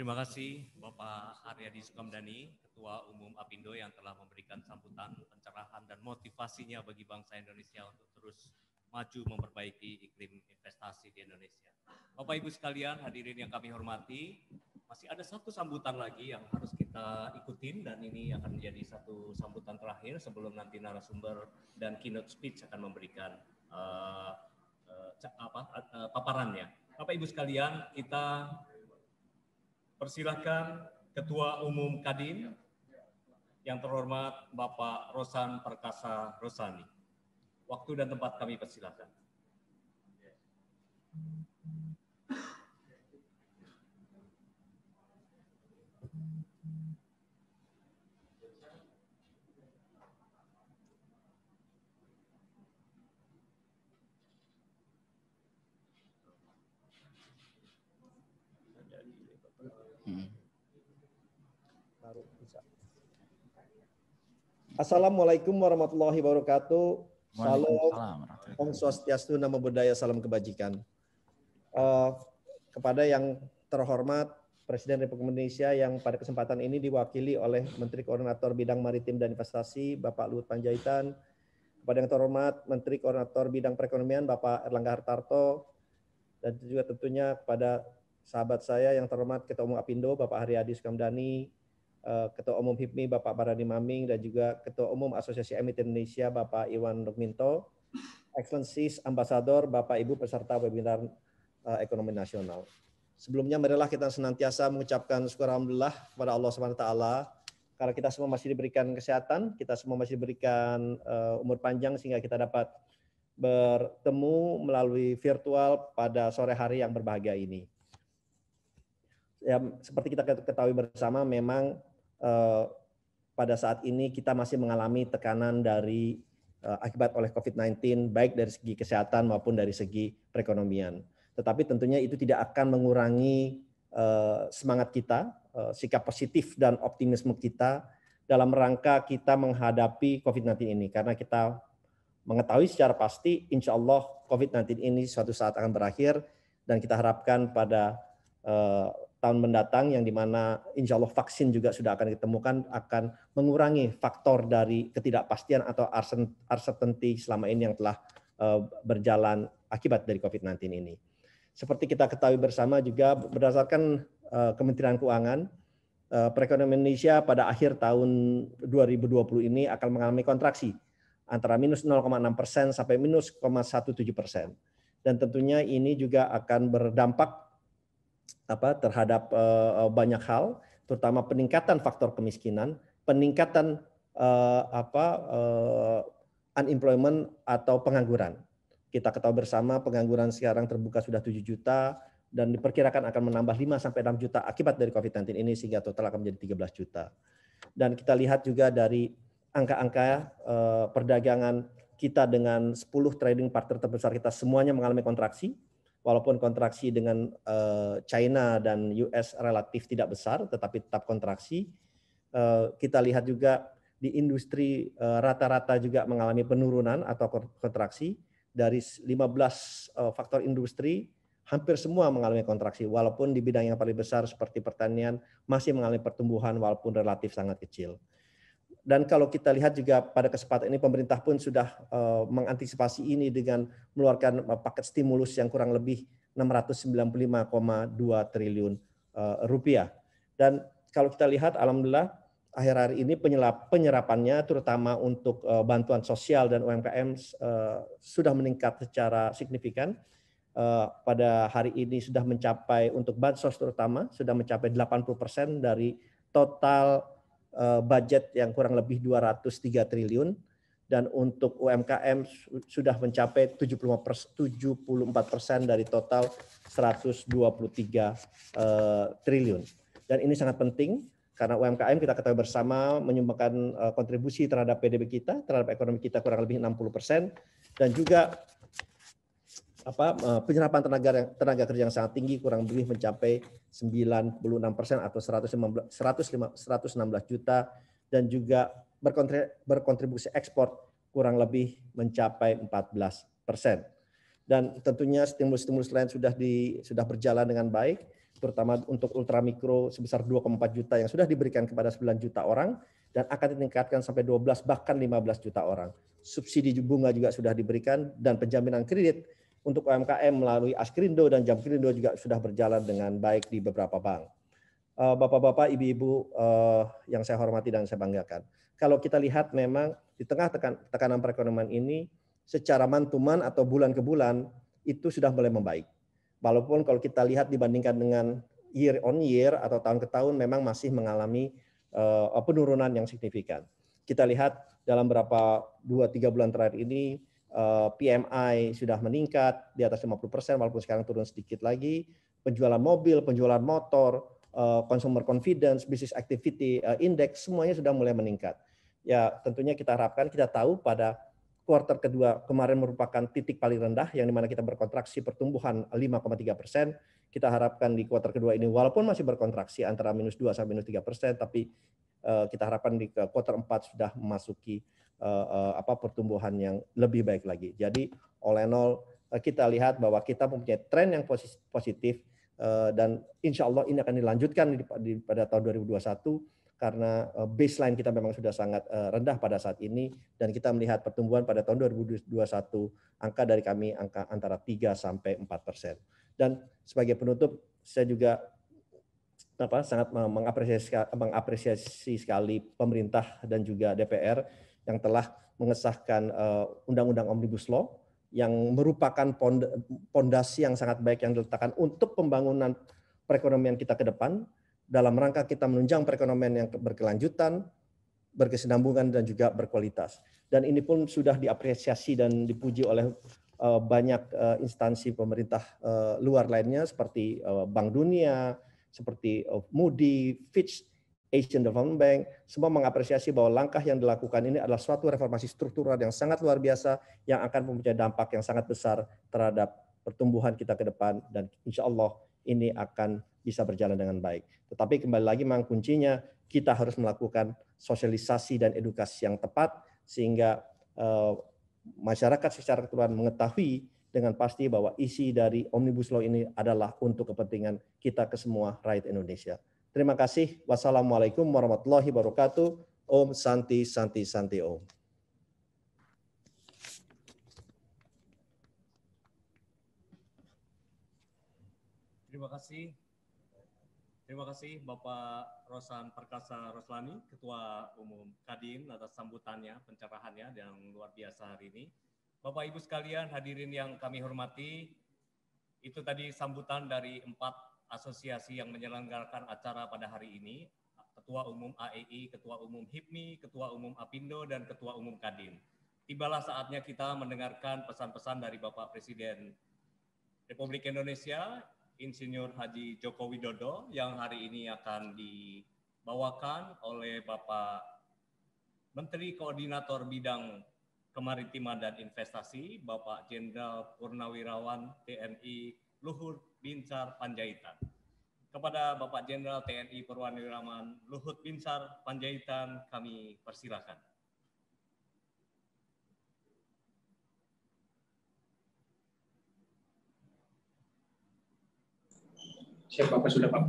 Terima kasih Bapak Aryadi Sukamdani, Ketua Umum Apindo yang telah memberikan sambutan, pencerahan, dan motivasinya bagi bangsa Indonesia untuk terus maju memperbaiki iklim investasi di Indonesia. Bapak Ibu sekalian, hadirin yang kami hormati, masih ada satu sambutan lagi yang harus kita ikutin dan ini akan menjadi satu sambutan terakhir sebelum nanti narasumber dan keynote speech akan memberikan uh, uh, apa, uh, paparannya. Bapak Ibu sekalian, kita Persilahkan Ketua Umum Kadin yang terhormat Bapak Rosan Perkasa Rosani. Waktu dan tempat kami persilahkan. Assalamualaikum warahmatullahi wabarakatuh. Salam, Om Swastiastu, Nama Budaya, Salam Kebajikan. Uh, kepada yang terhormat Presiden Republik Indonesia yang pada kesempatan ini diwakili oleh Menteri Koordinator Bidang Maritim dan Investasi Bapak Luhut Panjaitan, kepada yang terhormat Menteri Koordinator Bidang Perekonomian Bapak Erlangga Hartarto, dan juga tentunya kepada sahabat saya yang terhormat Ketua Umum Apindo Bapak Haryadi Sukamdani, Eh, Ketua Umum HIPMI Bapak Barani Maming dan juga Ketua Umum Asosiasi Emiten Indonesia Bapak Iwan Rukminto, Excellencies Ambassador Bapak Ibu peserta webinar eh, ekonomi nasional. Sebelumnya marilah kita senantiasa mengucapkan syukur alhamdulillah kepada Allah SWT karena kita semua masih diberikan kesehatan, kita semua masih diberikan eh, umur panjang sehingga kita dapat bertemu melalui virtual pada sore hari yang berbahagia ini. Ya, seperti kita ketahui bersama, memang Eh, pada saat ini kita masih mengalami tekanan dari eh, akibat oleh COVID-19 baik dari segi kesehatan maupun dari segi perekonomian. Tetapi tentunya itu tidak akan mengurangi eh, semangat kita, sikap positif dan optimisme kita dalam rangka kita menghadapi COVID-19 ini karena kita mengetahui secara pasti insya Allah COVID-19 ini suatu saat akan berakhir dan kita harapkan pada tahun mendatang yang dimana insya Allah vaksin juga sudah akan ditemukan akan mengurangi faktor dari ketidakpastian atau uncertainty selama ini yang telah eh, berjalan akibat dari COVID-19 ini. Seperti kita ketahui bersama juga berdasarkan eh, Kementerian Keuangan, eh, perekonomian Indonesia pada akhir tahun 2020 ini akan mengalami kontraksi antara minus 0,6 persen sampai minus 0,17 persen. Dan tentunya ini juga akan berdampak apa terhadap uh, banyak hal, terutama peningkatan faktor kemiskinan, peningkatan uh, apa uh, unemployment atau pengangguran. Kita ketahui bersama pengangguran sekarang terbuka sudah 7 juta dan diperkirakan akan menambah 5 sampai 6 juta akibat dari COVID-19 ini sehingga total akan menjadi 13 juta. Dan kita lihat juga dari angka-angka perdagangan kita dengan 10 trading partner terbesar kita semuanya mengalami kontraksi walaupun kontraksi dengan eh, China dan US relatif tidak besar, tetapi tetap kontraksi. Eh, kita lihat juga di industri eh, rata-rata juga mengalami penurunan atau kontraksi. Dari 15 faktor industri, hampir semua mengalami kontraksi, walaupun di bidang yang paling besar seperti pertanian masih mengalami pertumbuhan walaupun relatif sangat kecil dan kalau kita lihat juga pada kesempatan ini pemerintah pun sudah eh, mengantisipasi ini dengan mengeluarkan eh, paket stimulus yang kurang lebih 695,2 triliun eh, rupiah. Dan kalau kita lihat alhamdulillah akhir-akhir ini penyelap, penyerapannya terutama untuk bantuan sosial dan UMKM sudah meningkat secara signifikan. pada hari ini sudah mencapai untuk bansos terutama sudah mencapai 80% dari total Eh, budget yang kurang lebih 203 triliun dan untuk UMKM sudah mencapai puluh 74 persen dari total 123 eh, triliun. Dan ini sangat penting karena UMKM kita ketahui bersama menyumbangkan eh, kontribusi terhadap PDB kita, terhadap ekonomi kita kurang lebih 60 persen, dan juga apa eh, penyerapan tenaga tenaga kerja yang sangat tinggi kurang lebih mencapai 96 persen atau 115, 116 juta dan juga berkontribusi ekspor kurang lebih mencapai 14 persen. Dan tentunya stimulus-stimulus lain sudah di sudah berjalan dengan baik, terutama untuk ultramikro sebesar 2,4 juta yang sudah diberikan kepada 9 juta orang dan akan ditingkatkan sampai 12 bahkan 15 juta orang. Subsidi bunga juga sudah diberikan dan penjaminan kredit untuk UMKM melalui Askrindo dan Jamkrindo juga sudah berjalan dengan baik di beberapa bank. Eh, Bapak-bapak, ibu-ibu eh, yang saya hormati dan saya banggakan. Kalau kita lihat memang di tengah tekanan perekonomian ini secara mantuman atau bulan ke bulan itu sudah mulai membaik. Walaupun kalau kita lihat dibandingkan dengan year on year atau tahun ke tahun memang masih mengalami eh, penurunan yang signifikan. Kita lihat dalam berapa 2-3 bulan terakhir ini Eh, PMI sudah meningkat di atas 50 persen, walaupun sekarang turun sedikit lagi, penjualan mobil, penjualan motor, eh, consumer confidence, business activity eh, index, semuanya sudah mulai meningkat. Ya tentunya kita harapkan, kita tahu pada kuartal kedua kemarin merupakan titik paling rendah yang dimana kita berkontraksi pertumbuhan 5,3 persen. Kita harapkan di kuartal kedua ini walaupun masih berkontraksi antara minus 2 sampai minus 3 persen, tapi kita harapkan di kuartal 4 sudah memasuki uh, uh, apa pertumbuhan yang lebih baik lagi. Jadi oleh nol kita lihat bahwa kita mempunyai tren yang positif eh, dan insya Allah ini akan dilanjutkan pada tahun 2021 karena baseline kita memang sudah sangat rendah pada saat ini dan kita melihat pertumbuhan pada tahun 2021 angka dari kami angka antara 3 sampai 4 persen. Dan sebagai penutup saya juga apa, sangat mengapresiasi, mengapresiasi sekali pemerintah dan juga DPR yang telah mengesahkan eh, Undang-Undang Omnibus Law yang merupakan pondasi yang sangat baik yang diletakkan untuk pembangunan perekonomian kita ke depan dalam rangka kita menunjang perekonomian yang berkelanjutan, berkesinambungan dan juga berkualitas. Dan ini pun sudah diapresiasi dan dipuji oleh eh, banyak eh, instansi pemerintah luar lainnya seperti Bank Dunia, seperti Moody, Fitch Asian Development Bank, semua mengapresiasi bahwa langkah yang dilakukan ini adalah suatu reformasi struktural yang sangat luar biasa yang akan mempunyai dampak yang sangat besar terhadap pertumbuhan kita ke depan dan insya Allah ini akan bisa berjalan dengan baik. Tetapi kembali lagi memang kuncinya kita harus melakukan sosialisasi dan edukasi yang tepat sehingga eh, masyarakat secara keseluruhan mengetahui dengan pasti bahwa isi dari Omnibus Law ini adalah untuk kepentingan kita ke semua rakyat Indonesia. Terima kasih. Wassalamualaikum warahmatullahi wabarakatuh. Om Santi Santi Santi Om. Terima kasih. Terima kasih Bapak Rosan Perkasa Roslani, Ketua Umum Kadin atas sambutannya, pencerahannya yang luar biasa hari ini. Bapak Ibu sekalian, hadirin yang kami hormati, itu tadi sambutan dari empat asosiasi yang menyelenggarakan acara pada hari ini, Ketua Umum AEI, Ketua Umum HIPMI, Ketua Umum APindo, dan Ketua Umum Kadin. Tibalah saatnya kita mendengarkan pesan-pesan dari Bapak Presiden Republik Indonesia, Insinyur Haji Joko Widodo, yang hari ini akan dibawakan oleh Bapak Menteri Koordinator Bidang Kemaritiman dan Investasi, Bapak Jenderal Purnawirawan TNI Luhur Binsar Panjaitan. Kepada Bapak Jenderal TNI Purwaniraman Luhut Binsar Panjaitan kami persilakan. Siap Bapak sudah Pak.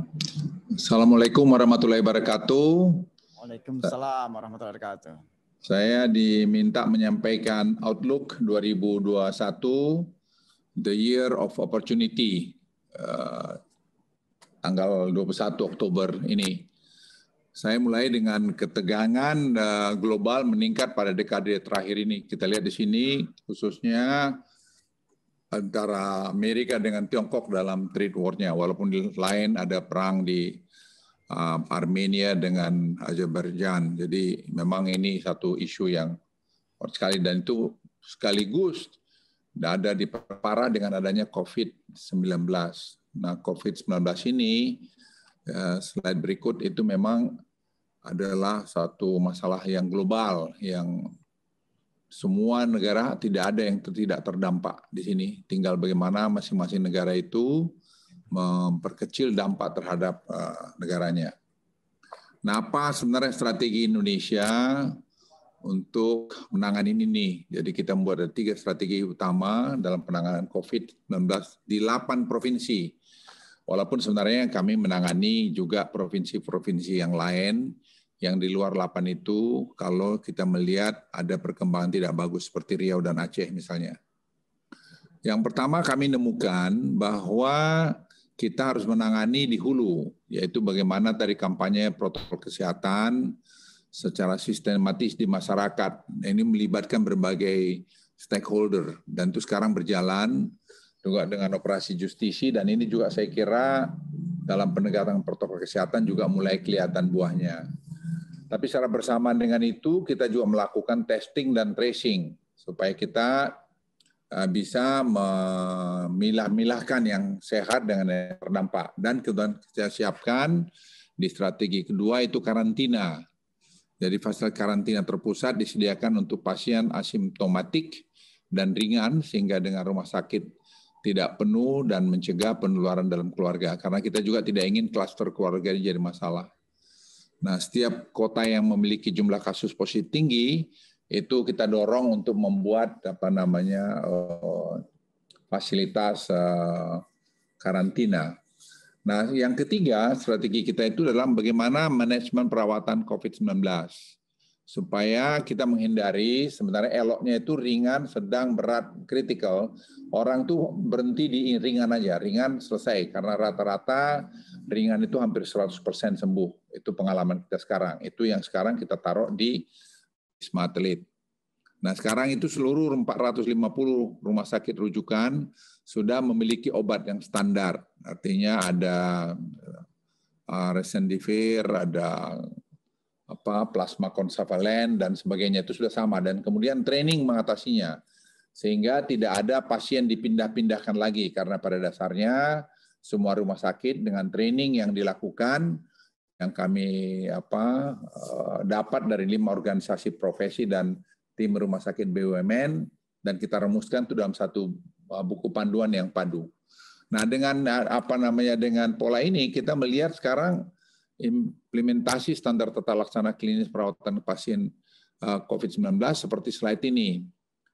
Assalamualaikum warahmatullahi wabarakatuh. Waalaikumsalam warahmatullahi wabarakatuh. Saya diminta menyampaikan outlook 2021 the year of opportunity eh, tanggal 21 Oktober ini. Saya mulai dengan ketegangan eh, global meningkat pada dekade terakhir ini. Kita lihat di sini khususnya antara Amerika dengan Tiongkok dalam trade war-nya. Walaupun di lain ada perang di uh, Armenia dengan Azerbaijan. Jadi memang ini satu isu yang sekali dan itu sekaligus tidak ada diperparah dengan adanya COVID-19. Nah, COVID-19 ini ya, slide berikut itu memang adalah satu masalah yang global yang semua negara tidak ada yang tidak terdampak di sini. Tinggal bagaimana masing-masing negara itu memperkecil dampak terhadap eh, negaranya. Nah, apa sebenarnya strategi Indonesia untuk menangani ini nih. Jadi kita membuat ada tiga strategi utama dalam penanganan COVID-19 di 8 provinsi. Walaupun sebenarnya kami menangani juga provinsi-provinsi yang lain, yang di luar 8 itu kalau kita melihat ada perkembangan tidak bagus seperti Riau dan Aceh misalnya. Yang pertama kami nemukan bahwa kita harus menangani di hulu, yaitu bagaimana tadi kampanye protokol kesehatan, secara sistematis di masyarakat. Ini melibatkan berbagai stakeholder dan itu sekarang berjalan juga dengan operasi justisi dan ini juga saya kira dalam penegakan protokol kesehatan juga mulai kelihatan buahnya. Tapi secara bersamaan dengan itu kita juga melakukan testing dan tracing supaya kita eh, bisa memilah-milahkan yang sehat dengan yang terdampak dan kita siapkan di strategi kedua itu karantina jadi fasilitas karantina terpusat disediakan untuk pasien asimptomatik dan ringan sehingga dengan rumah sakit tidak penuh dan mencegah penularan dalam keluarga karena kita juga tidak ingin kluster keluarga ini jadi masalah. Nah, setiap kota yang memiliki jumlah kasus positif tinggi itu kita dorong untuk membuat apa namanya eh, fasilitas eh, karantina Nah, yang ketiga strategi kita itu adalah bagaimana manajemen perawatan COVID-19 supaya kita menghindari sebenarnya eloknya itu ringan, sedang, berat, kritikal. Orang tuh berhenti di ringan aja, ringan selesai karena rata-rata ringan itu hampir 100% sembuh. Itu pengalaman kita sekarang. Itu yang sekarang kita taruh di Wisma Atlet. Nah, sekarang itu seluruh 450 rumah sakit rujukan sudah memiliki obat yang standar. Artinya ada eh, eh, resendivir, ada apa plasma konsevalen dan sebagainya itu sudah sama dan kemudian training mengatasinya sehingga tidak ada pasien dipindah-pindahkan lagi karena pada dasarnya semua rumah sakit dengan training yang dilakukan yang kami apa eh, dapat dari lima organisasi profesi dan tim rumah sakit BUMN dan kita remuskan itu dalam satu Ah, buku panduan yang padu. Nah, dengan ah, apa namanya dengan pola ini kita melihat sekarang implementasi standar tata laksana klinis perawatan pasien ah, COVID-19 seperti slide ini.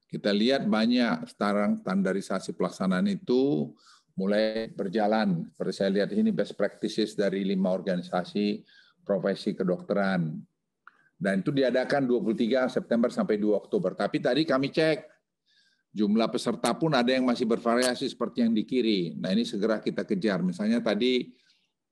Kita lihat banyak sekarang standarisasi pelaksanaan itu mulai berjalan. Seperti saya lihat ini best practices dari lima organisasi profesi kedokteran. Dan itu diadakan 23 September sampai 2 Oktober. Tapi tadi kami cek Jumlah peserta pun ada yang masih bervariasi seperti yang di kiri. Nah ini segera kita kejar. Misalnya tadi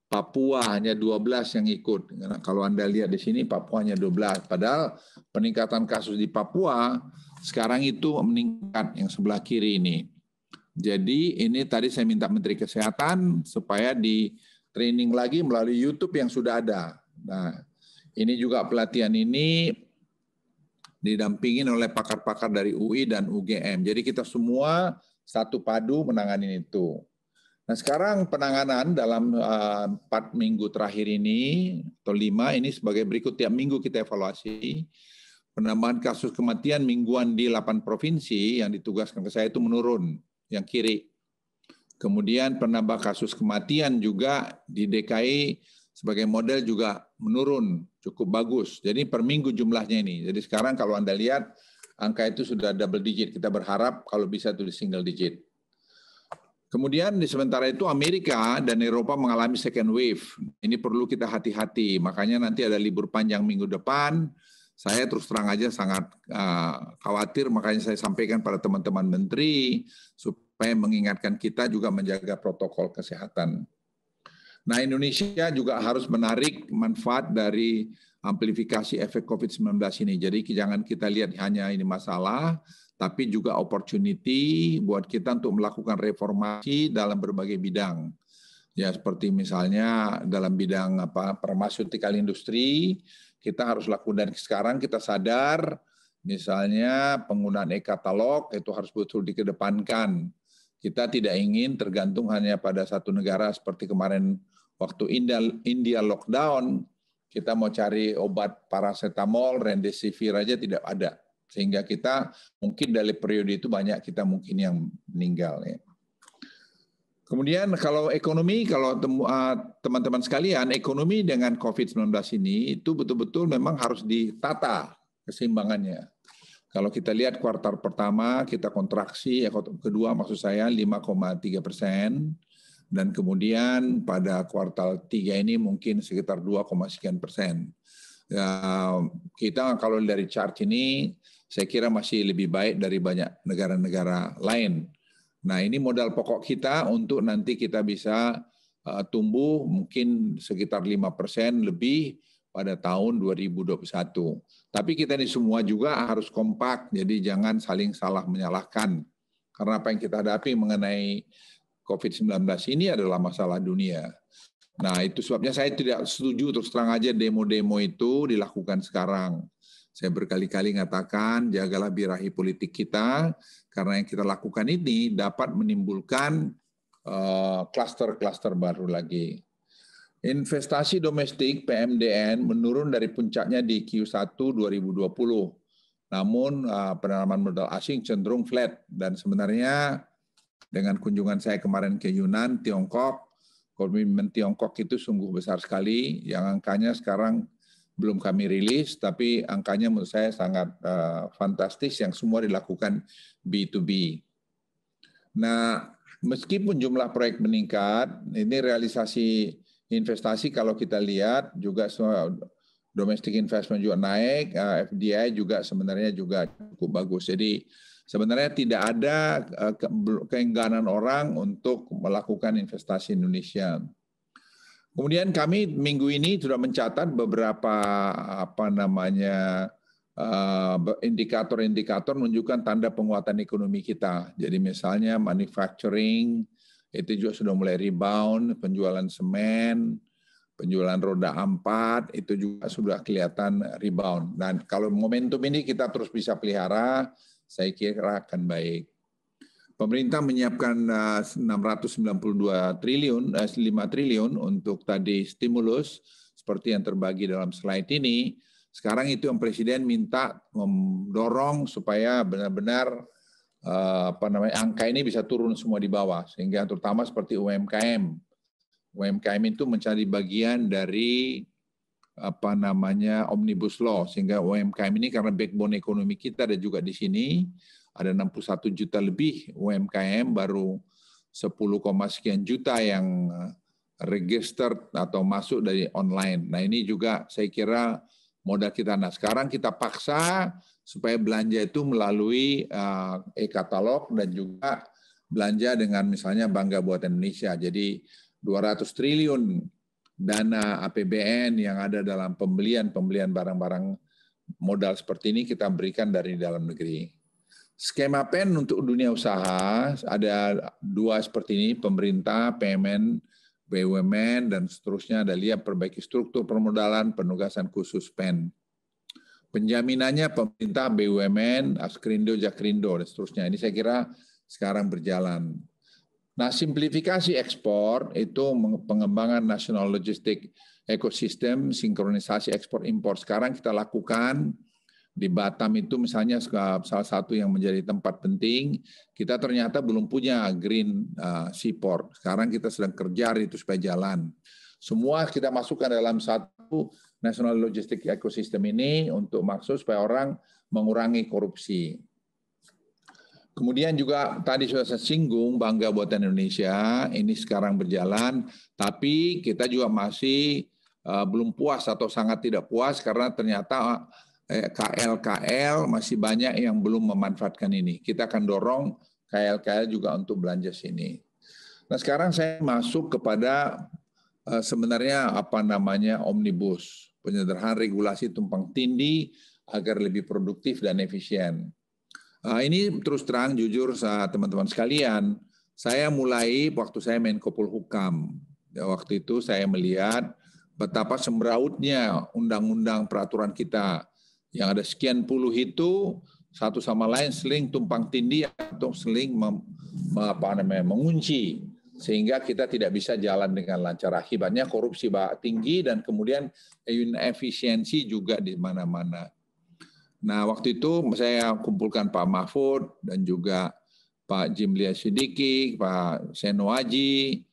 Papua hanya 12 yang ikut. Nah, kalau Anda lihat di sini Papua hanya 12. Padahal peningkatan kasus di Papua sekarang itu meningkat yang sebelah kiri ini. Jadi ini tadi saya minta Menteri Kesehatan supaya di training lagi melalui YouTube yang sudah ada. Nah, ini juga pelatihan ini didampingin oleh pakar-pakar dari UI dan UGM. Jadi kita semua satu padu menangani itu. Nah sekarang penanganan dalam eh, empat minggu terakhir ini atau lima ini sebagai berikut tiap minggu kita evaluasi penambahan kasus kematian mingguan di delapan provinsi yang ditugaskan ke saya itu menurun yang kiri. Kemudian penambah kasus kematian juga di DKI sebagai model juga menurun cukup bagus. Jadi per minggu jumlahnya ini. Jadi sekarang kalau Anda lihat angka itu sudah double digit. Kita berharap kalau bisa itu di single digit. Kemudian di sementara itu Amerika dan Eropa mengalami second wave. Ini perlu kita hati-hati. Makanya nanti ada libur panjang minggu depan. Saya terus terang aja sangat eh, khawatir makanya saya sampaikan pada teman-teman menteri supaya mengingatkan kita juga menjaga protokol kesehatan. Nah, Indonesia juga harus menarik manfaat dari amplifikasi efek COVID-19 ini. Jadi jangan kita lihat hanya ini masalah, tapi juga opportunity buat kita untuk melakukan reformasi dalam berbagai bidang. Ya, seperti misalnya dalam bidang apa permasutikal industri kita harus lakukan dan sekarang kita sadar misalnya penggunaan e-katalog itu harus betul dikedepankan. Kita tidak ingin tergantung hanya pada satu negara seperti kemarin Waktu India, India lockdown, kita mau cari obat paracetamol, remdesivir aja tidak ada. Sehingga kita mungkin dari periode itu banyak kita mungkin yang meninggal. Ya. Kemudian kalau ekonomi, kalau ah, teman-teman sekalian, ekonomi dengan COVID-19 ini itu betul-betul memang harus ditata keseimbangannya. Kalau kita lihat kuartal pertama kita kontraksi, ya kedua maksud saya 5,3 persen, dan kemudian pada kuartal 3 ini mungkin sekitar 2, sekian persen. Ya, kita kalau dari chart ini saya kira masih lebih baik dari banyak negara-negara lain. Nah ini modal pokok kita untuk nanti kita bisa uh, tumbuh mungkin sekitar 5 persen lebih pada tahun 2021. Tapi kita ini semua juga harus kompak, jadi jangan saling salah menyalahkan. Karena apa yang kita hadapi mengenai COVID-19 ini adalah masalah dunia. Nah, itu sebabnya saya tidak setuju terus terang aja demo-demo itu dilakukan sekarang. Saya berkali-kali mengatakan jagalah birahi politik kita karena yang kita lakukan ini dapat menimbulkan eh, kluster-kluster uh, baru lagi. Investasi domestik PMDN menurun dari puncaknya di Q1 2020. Namun uh, penanaman modal asing cenderung flat dan sebenarnya dengan kunjungan saya kemarin ke Yunan, Tiongkok, komitmen Tiongkok itu sungguh besar sekali, yang angkanya sekarang belum kami rilis, tapi angkanya menurut saya sangat uh, fantastis yang semua dilakukan B2B. Nah, meskipun jumlah proyek meningkat, ini realisasi investasi kalau kita lihat juga semua domestic investment juga naik, eh, FDI juga sebenarnya juga cukup bagus. Jadi Sebenarnya tidak ada eh, keengganan orang untuk melakukan investasi Indonesia. Kemudian kami minggu ini sudah mencatat beberapa apa namanya eh, indikator-indikator menunjukkan tanda penguatan ekonomi kita. Jadi misalnya manufacturing itu juga sudah mulai rebound, penjualan semen, penjualan roda empat itu juga sudah kelihatan rebound. Dan kalau momentum ini kita terus bisa pelihara, saya kira akan baik. Pemerintah menyiapkan 692 eh, triliun, 5 eh, triliun untuk tadi stimulus seperti yang terbagi dalam slide ini. Sekarang itu yang Presiden minta mendorong supaya benar-benar eh, apa namanya angka ini bisa turun semua di bawah sehingga terutama seperti UMKM. UMKM itu mencari bagian dari apa namanya omnibus law sehingga UMKM ini karena backbone ekonomi kita ada juga di sini ada 61 juta lebih UMKM baru 10, sekian juta yang eh, register atau masuk dari online. Nah ini juga saya kira modal kita. Nah sekarang kita paksa supaya belanja itu melalui eh, e-katalog dan juga belanja dengan misalnya Bangga buat Indonesia. Jadi 200 triliun dana APBN yang ada dalam pembelian-pembelian barang-barang modal seperti ini kita berikan dari dalam negeri. Skema PEN untuk dunia usaha ada dua seperti ini, pemerintah, PMN, e e BUMN, e dan seterusnya. Ada lihat perbaiki struktur permodalan, penugasan khusus PEN. Penjaminannya pemerintah, BUMN, Askrindo, Jakrindo, dan seterusnya. Ini saya kira sekarang berjalan. Nah, simplifikasi ekspor itu pengembangan nasional logistik ekosistem, sinkronisasi ekspor impor. Sekarang kita lakukan di Batam itu misalnya salah satu yang menjadi tempat penting, kita ternyata belum punya green eh, seaport. Sekarang kita sedang kerja itu supaya jalan. Semua kita masukkan dalam satu national logistic ekosistem ini untuk maksud supaya orang mengurangi korupsi. Kemudian juga tadi sudah saya singgung Bangga Buatan Indonesia ini sekarang berjalan, tapi kita juga masih eh, belum puas atau sangat tidak puas karena ternyata eh, KL-KL masih banyak yang belum memanfaatkan ini. Kita akan dorong KL-KL juga untuk belanja sini. Nah sekarang saya masuk kepada eh, sebenarnya apa namanya omnibus penyederhanaan regulasi tumpang tindih agar lebih produktif dan efisien. Eh, ini terus terang jujur teman-teman sekalian, saya mulai waktu saya main Kopul Hukam. Ya, waktu itu saya melihat betapa semrautnya undang-undang peraturan kita yang ada sekian puluh itu satu sama lain seling tumpang tindih atau seling apa namanya, mengunci sehingga kita tidak bisa jalan dengan lancar. Akibatnya korupsi tinggi dan kemudian efisiensi juga di mana-mana. Nah, waktu itu saya kumpulkan Pak Mahfud dan juga Pak Jimlia Sidiki, Pak Seno Aji,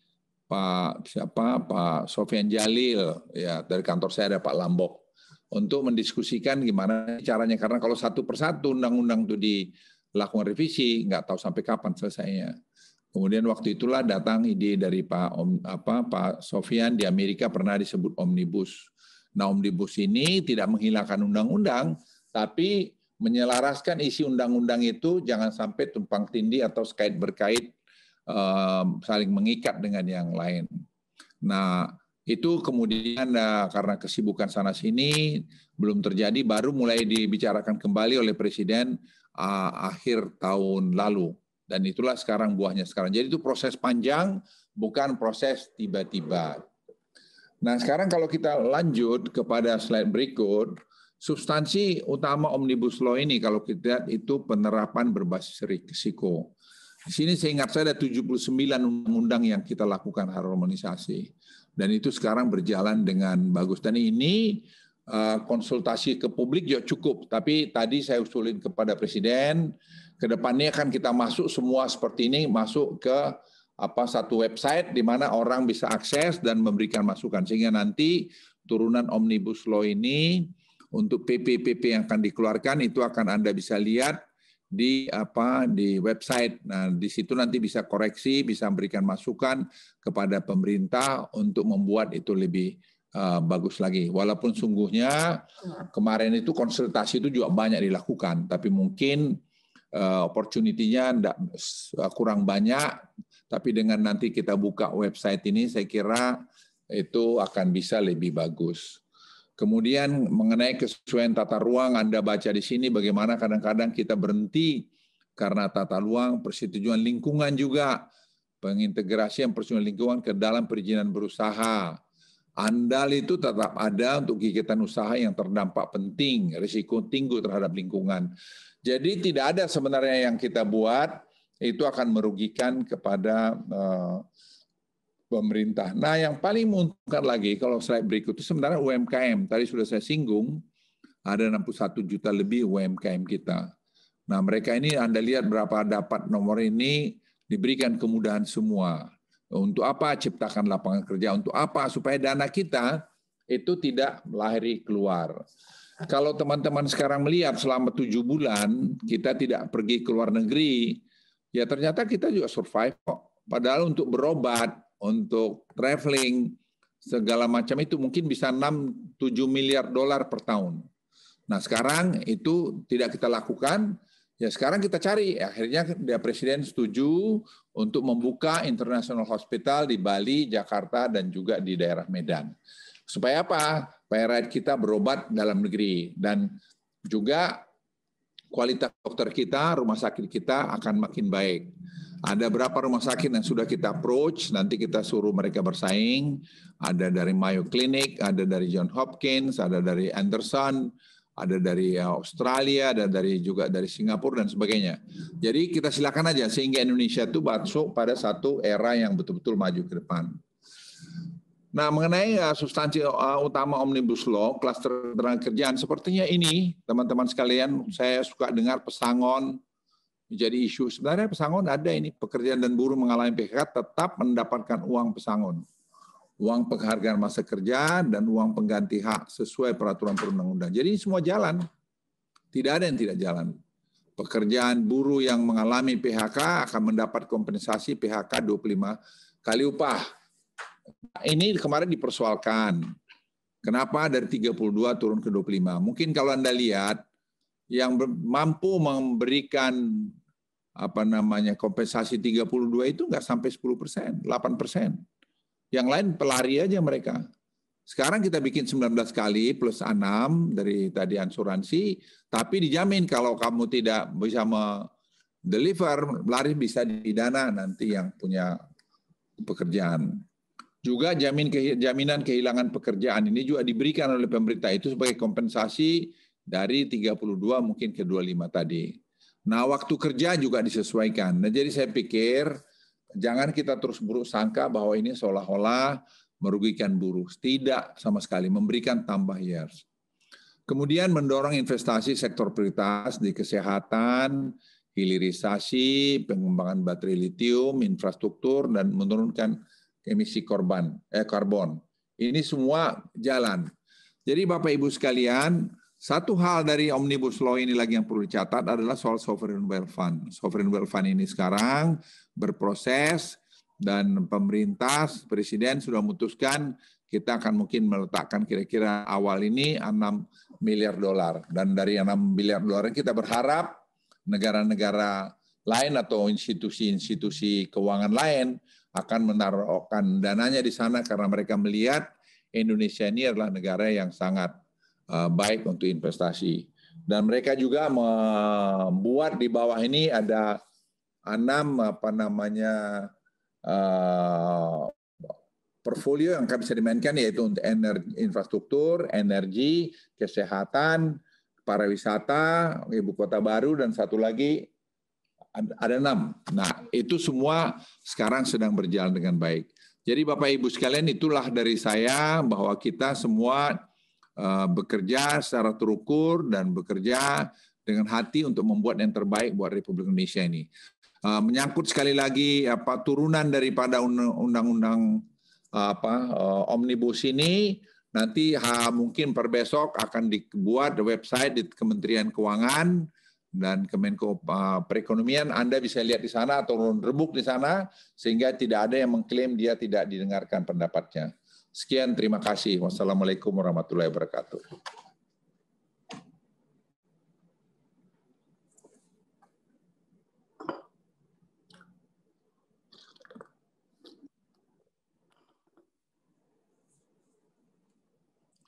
Pak siapa, Pak Sofian Jalil, ya dari kantor saya ada Pak Lambok untuk mendiskusikan gimana caranya karena kalau satu persatu undang-undang itu dilakukan revisi nggak tahu sampai kapan selesainya. Kemudian waktu itulah datang ide dari Pak Om, apa Pak Sofian di Amerika pernah disebut omnibus. Nah omnibus ini tidak menghilangkan undang-undang, tapi menyelaraskan isi undang-undang itu jangan sampai tumpang tindih atau sekait berkait um, saling mengikat dengan yang lain. Nah, itu kemudian nah, karena kesibukan sana sini belum terjadi baru mulai dibicarakan kembali oleh presiden uh, akhir tahun lalu dan itulah sekarang buahnya sekarang jadi itu proses panjang bukan proses tiba-tiba nah sekarang kalau kita lanjut kepada slide berikut Substansi utama Omnibus Law ini kalau kita lihat itu penerapan berbasis risiko. Di sini saya ingat saya ada 79 undang-undang yang kita lakukan harmonisasi. Dan itu sekarang berjalan dengan bagus. Dan ini eh, konsultasi ke publik juga cukup. Tapi tadi saya usulin kepada Presiden, ke depannya kan kita masuk semua seperti ini, masuk ke apa satu website di mana orang bisa akses dan memberikan masukan. Sehingga nanti turunan Omnibus Law ini untuk PP-PP yang akan dikeluarkan itu akan Anda bisa lihat di apa di website. Nah, di situ nanti bisa koreksi, bisa memberikan masukan kepada pemerintah untuk membuat itu lebih uh, bagus lagi. Walaupun sungguhnya kemarin itu konsultasi itu juga banyak dilakukan, tapi mungkin uh, opportunity-nya enggak, uh, eh, kurang banyak. Tapi dengan nanti kita buka website ini, saya kira itu akan bisa lebih bagus. Kemudian mengenai kesesuaian tata ruang Anda baca di sini bagaimana kadang-kadang kita berhenti karena tata ruang, persetujuan lingkungan juga, pengintegrasian persetujuan lingkungan ke dalam perizinan berusaha. Andal itu tetap ada untuk kegiatan usaha yang terdampak penting, risiko tinggi terhadap lingkungan. Jadi tidak ada sebenarnya yang kita buat itu akan merugikan kepada uh, pemerintah. Nah, yang paling menguntungkan lagi kalau slide berikut itu sebenarnya UMKM. Tadi sudah saya singgung, ada 61 juta lebih UMKM kita. Nah, mereka ini Anda lihat berapa dapat nomor ini diberikan kemudahan semua. Untuk apa ciptakan lapangan kerja? Untuk apa supaya dana kita itu tidak melahiri keluar. Kalau teman-teman sekarang melihat selama tujuh bulan kita tidak pergi ke luar negeri, ya ternyata kita juga survive kok. Padahal untuk berobat untuk traveling, segala macam itu mungkin bisa 6-7 miliar dolar per tahun. Nah sekarang itu tidak kita lakukan, ya sekarang kita cari. Akhirnya dia Presiden setuju untuk membuka International Hospital di Bali, Jakarta, dan juga di daerah Medan. Supaya apa? Supaya rakyat kita berobat dalam negeri. Dan juga kualitas dokter kita, rumah sakit kita akan makin baik. Ada berapa rumah sakit yang sudah kita approach, nanti kita suruh mereka bersaing. Ada dari Mayo Clinic, ada dari John Hopkins, ada dari Anderson, ada dari eh, Australia, ada dari juga dari Singapura dan sebagainya. Jadi kita silakan aja sehingga Indonesia itu masuk pada satu era yang betul-betul maju ke depan. Nah, mengenai uh, substansi eh, utama Omnibus Law, kluster tenaga kerjaan, sepertinya ini, teman-teman sekalian, saya suka dengar pesangon menjadi isu. Sebenarnya pesangon ada ini, pekerjaan dan buruh mengalami PHK tetap mendapatkan uang pesangon. Uang penghargaan masa kerja dan uang pengganti hak sesuai peraturan perundang-undang. Jadi semua jalan. Tidak ada yang tidak jalan. Pekerjaan buruh yang mengalami PHK akan mendapat kompensasi PHK 25 kali upah. Nah, ini kemarin dipersoalkan. Kenapa dari 32 turun ke 25? Mungkin kalau Anda lihat yang mampu memberikan apa namanya kompensasi 32 itu nggak sampai 10 persen, 8 persen. Yang lain pelari aja mereka. Sekarang kita bikin 19 kali plus 6 dari tadi asuransi, tapi dijamin kalau kamu tidak bisa deliver, lari bisa didana nanti yang punya pekerjaan. Juga jamin ke, jaminan kehilangan pekerjaan ini juga diberikan oleh pemerintah itu sebagai kompensasi dari 32 mungkin ke 25 tadi. Nah, waktu kerja juga disesuaikan. Nah, jadi saya pikir jangan kita terus buruk sangka bahwa ini seolah-olah merugikan buruh. Tidak sama sekali memberikan tambah years. Kemudian mendorong investasi sektor prioritas di kesehatan, hilirisasi, pengembangan baterai litium, infrastruktur dan menurunkan emisi korban eh karbon. Ini semua jalan. Jadi Bapak Ibu sekalian, satu hal dari Omnibus Law ini lagi yang perlu dicatat adalah soal Sovereign Wealth Fund. Sovereign Wealth Fund ini sekarang berproses dan pemerintah, presiden sudah memutuskan kita akan mungkin meletakkan kira-kira awal ini 6 miliar dolar. Dan dari 6 miliar dolar kita berharap negara-negara lain atau institusi-institusi keuangan lain akan menaruhkan dananya di sana karena mereka melihat Indonesia ini adalah negara yang sangat Eh, baik untuk investasi. Dan mereka juga membuat di bawah ini ada enam apa namanya eh, portfolio yang akan bisa dimainkan yaitu untuk energi, infrastruktur, energi, kesehatan, pariwisata, ibu kota baru dan satu lagi ada enam. Nah itu semua sekarang sedang berjalan dengan baik. Jadi Bapak Ibu sekalian itulah dari saya bahwa kita semua Eh, bekerja secara terukur dan bekerja dengan hati untuk membuat yang terbaik buat Republik Indonesia ini. Eh, menyangkut sekali lagi apa turunan daripada undang-undang eh, apa omnibus ini nanti ha, mungkin per besok akan dibuat website di Kementerian Keuangan dan Kemenko Perekonomian Anda bisa lihat di sana atau rebuk di sana sehingga tidak ada yang mengklaim dia tidak didengarkan pendapatnya. Sekian, terima kasih. Wassalamualaikum warahmatullahi wabarakatuh.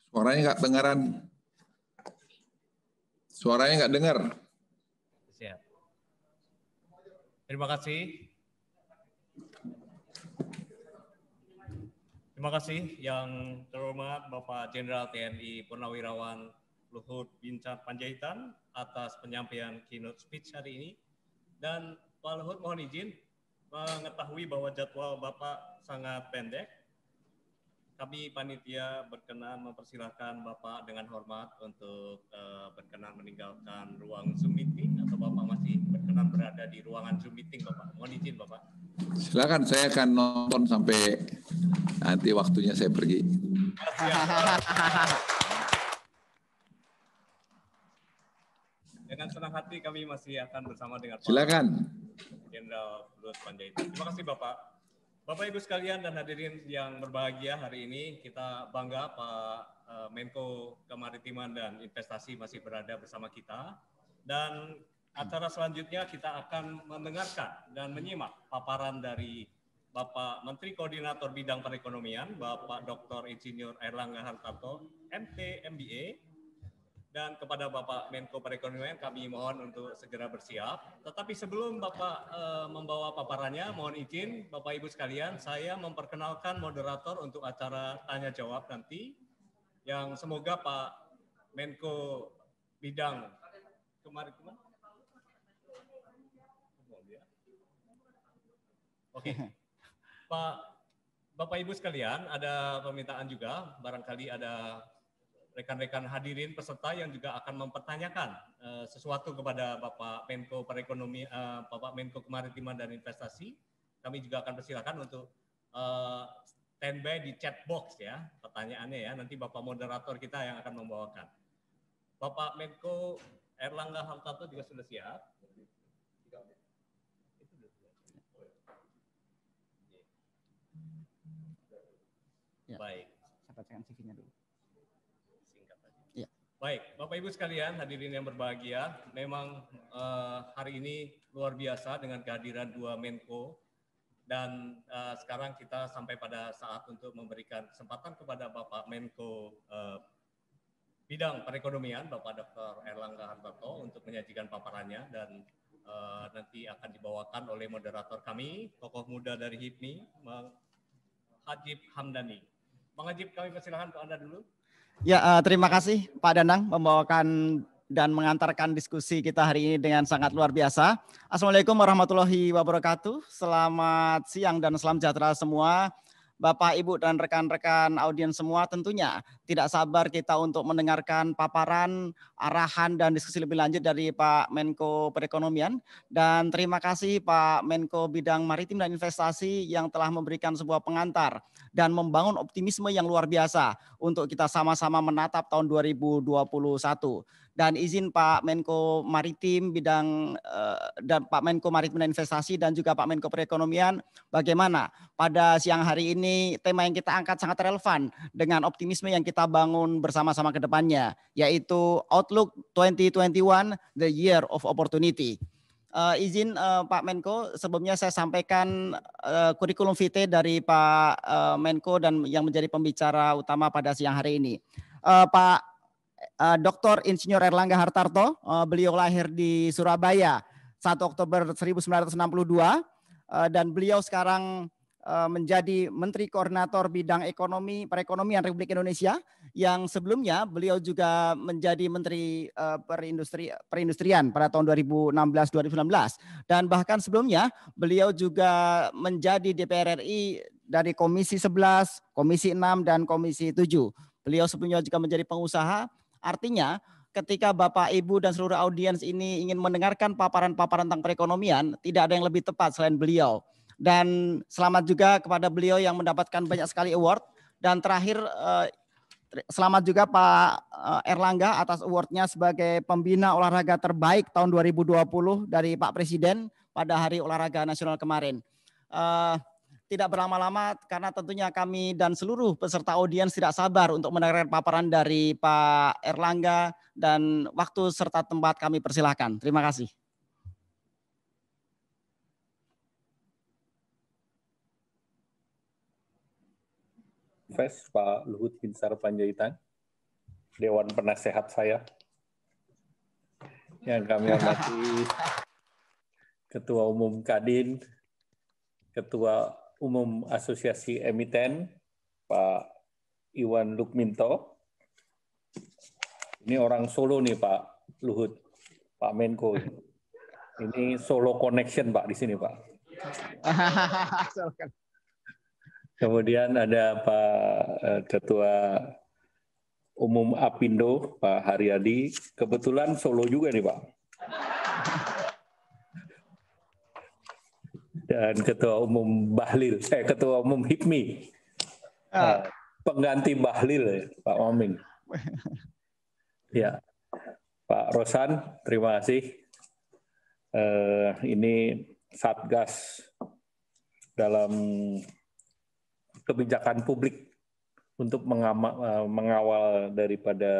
Suaranya nggak dengaran. Suaranya nggak dengar. Siap. Terima kasih. Terima kasih yang terhormat Bapak Jenderal TNI Purnawirawan Luhut Bincang Panjaitan atas penyampaian keynote speech hari ini. Dan Pak Luhut mohon izin mengetahui bahwa jadwal Bapak sangat pendek. Kami panitia berkenan mempersilahkan Bapak dengan hormat untuk uh, berkenan meninggalkan ruang Zoom meeting atau Bapak masih berkenan berada di ruangan Zoom meeting Bapak. Mohon izin Bapak. Silakan saya akan nonton sampai nanti waktunya saya pergi. Dengan senang hati kami masih akan bersama dengan Pak Silakan. Jenderal Luhut Panjaitan. Terima kasih Bapak. Bapak Ibu sekalian dan hadirin yang berbahagia hari ini kita bangga Pak eh, Menko Kemaritiman dan Investasi masih berada bersama kita dan Acara selanjutnya kita akan mendengarkan dan menyimak paparan dari Bapak Menteri Koordinator Bidang Perekonomian, Bapak Dr. Insinyur Erlangga Hartarto, MT, MBA, dan kepada Bapak Menko Perekonomian kami mohon untuk segera bersiap. Tetapi sebelum Bapak e, membawa paparannya, mohon izin Bapak Ibu sekalian, saya memperkenalkan moderator untuk acara tanya jawab nanti, yang semoga Pak Menko Bidang kemarin kemarin Oke. Okay. Pak Bapak Ibu sekalian, ada permintaan juga barangkali ada rekan-rekan hadirin peserta yang juga akan mempertanyakan uh, sesuatu kepada Bapak Menko Perekonomian uh, eh, Bapak Menko Kemaritiman dan Investasi. Kami juga akan persilakan untuk uh, standby di chat box ya pertanyaannya ya nanti Bapak moderator kita yang akan membawakan. Bapak Menko Erlangga Hartarto juga sudah siap. Ya. Baik. Saya bacakan cv dulu. Singkat aja. Ya. Baik, Bapak Ibu sekalian, hadirin yang berbahagia, memang uh, hari ini luar biasa dengan kehadiran dua Menko dan uh, sekarang kita sampai pada saat untuk memberikan kesempatan kepada Bapak Menko uh, bidang perekonomian, Bapak Dr. Erlangga Hartarto untuk menyajikan paparannya dan nanti akan dibawakan oleh moderator kami, tokoh muda dari HIPMI, Hajib Hamdani. Bang Najib, kami persilahkan untuk Anda dulu. Ya, uh, terima kasih Pak Danang membawakan dan mengantarkan diskusi kita hari ini dengan sangat luar biasa. Assalamualaikum warahmatullahi wabarakatuh. Selamat siang dan salam sejahtera semua. Bapak, Ibu, dan rekan-rekan audiens semua tentunya tidak sabar kita untuk mendengarkan paparan, arahan, dan diskusi lebih lanjut dari Pak Menko Perekonomian. Dan terima kasih Pak Menko Bidang Maritim dan Investasi yang telah memberikan sebuah pengantar dan membangun optimisme yang luar biasa untuk kita sama-sama menatap tahun 2021 dan izin Pak Menko Maritim bidang eh, dan Pak Menko Maritim dan Investasi dan juga Pak Menko Perekonomian bagaimana pada siang hari ini tema yang kita angkat sangat relevan dengan optimisme yang kita bangun bersama-sama ke depannya yaitu Outlook 2021 the year of opportunity. Uh, izin uh, Pak Menko, sebelumnya saya sampaikan uh, kurikulum vitae dari Pak uh, Menko dan yang menjadi pembicara utama pada siang hari ini. Uh, Pak uh, eh, Dr. Insinyur Erlangga Hartarto. Uh, beliau lahir di Surabaya 1 Oktober 1962 uh, eh, dan beliau sekarang uh, menjadi Menteri Koordinator Bidang Ekonomi Perekonomian Republik Indonesia yang sebelumnya beliau juga menjadi Menteri uh, Perindustri Perindustrian pada tahun 2016-2019 dan bahkan sebelumnya beliau juga menjadi DPR RI dari Komisi 11, Komisi 6 dan Komisi 7. Beliau sebelumnya juga menjadi pengusaha Artinya ketika Bapak, Ibu, dan seluruh audiens ini ingin mendengarkan paparan-paparan tentang perekonomian, tidak ada yang lebih tepat selain beliau. Dan selamat juga kepada beliau yang mendapatkan banyak sekali award. Dan terakhir, eh, selamat juga Pak eh, Erlangga atas awardnya sebagai pembina olahraga terbaik tahun 2020 dari Pak Presiden pada Hari Olahraga Nasional kemarin. Eh, tidak berlama-lama karena tentunya kami dan seluruh peserta audiens tidak sabar untuk mendengarkan paparan dari Pak Erlangga dan waktu serta tempat kami persilahkan. Terima kasih. Fes, Pak Luhut Binsar Panjaitan, Dewan Penasehat saya, yang kami hormati Ketua Umum Kadin, Ketua Umum Asosiasi Emiten, Pak Iwan Lukminto. Ini orang Solo nih Pak Luhut, Pak Menko. Ini Solo Connection Pak di sini Pak. Kemudian ada Pak eh, Ketua Umum Apindo, Pak Haryadi. Kebetulan Solo juga nih Pak. dan Ketua Umum Bahlil, eh Ketua Umum HIPMI, ah. Eh, pengganti Bahlil eh, Pak Maming. ya, Pak Rosan, terima kasih. Uh, ini Satgas dalam kebijakan publik untuk mengawal daripada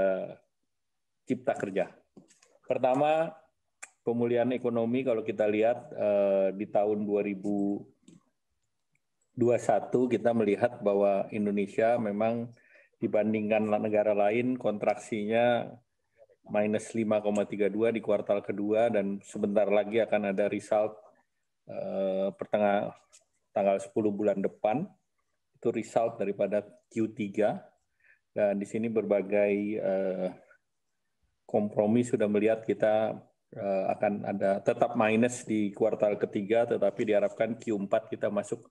cipta kerja. Pertama, pemulihan ekonomi kalau kita lihat eh, di tahun 2021 kita melihat bahwa Indonesia memang dibandingkan negara lain kontraksinya minus 5,32 di kuartal kedua dan sebentar lagi akan ada result eh, pertengah tanggal 10 bulan depan itu result daripada Q3 dan di sini berbagai eh, kompromi sudah melihat kita Eh, akan ada tetap minus di kuartal ketiga, tetapi diharapkan Q4 kita masuk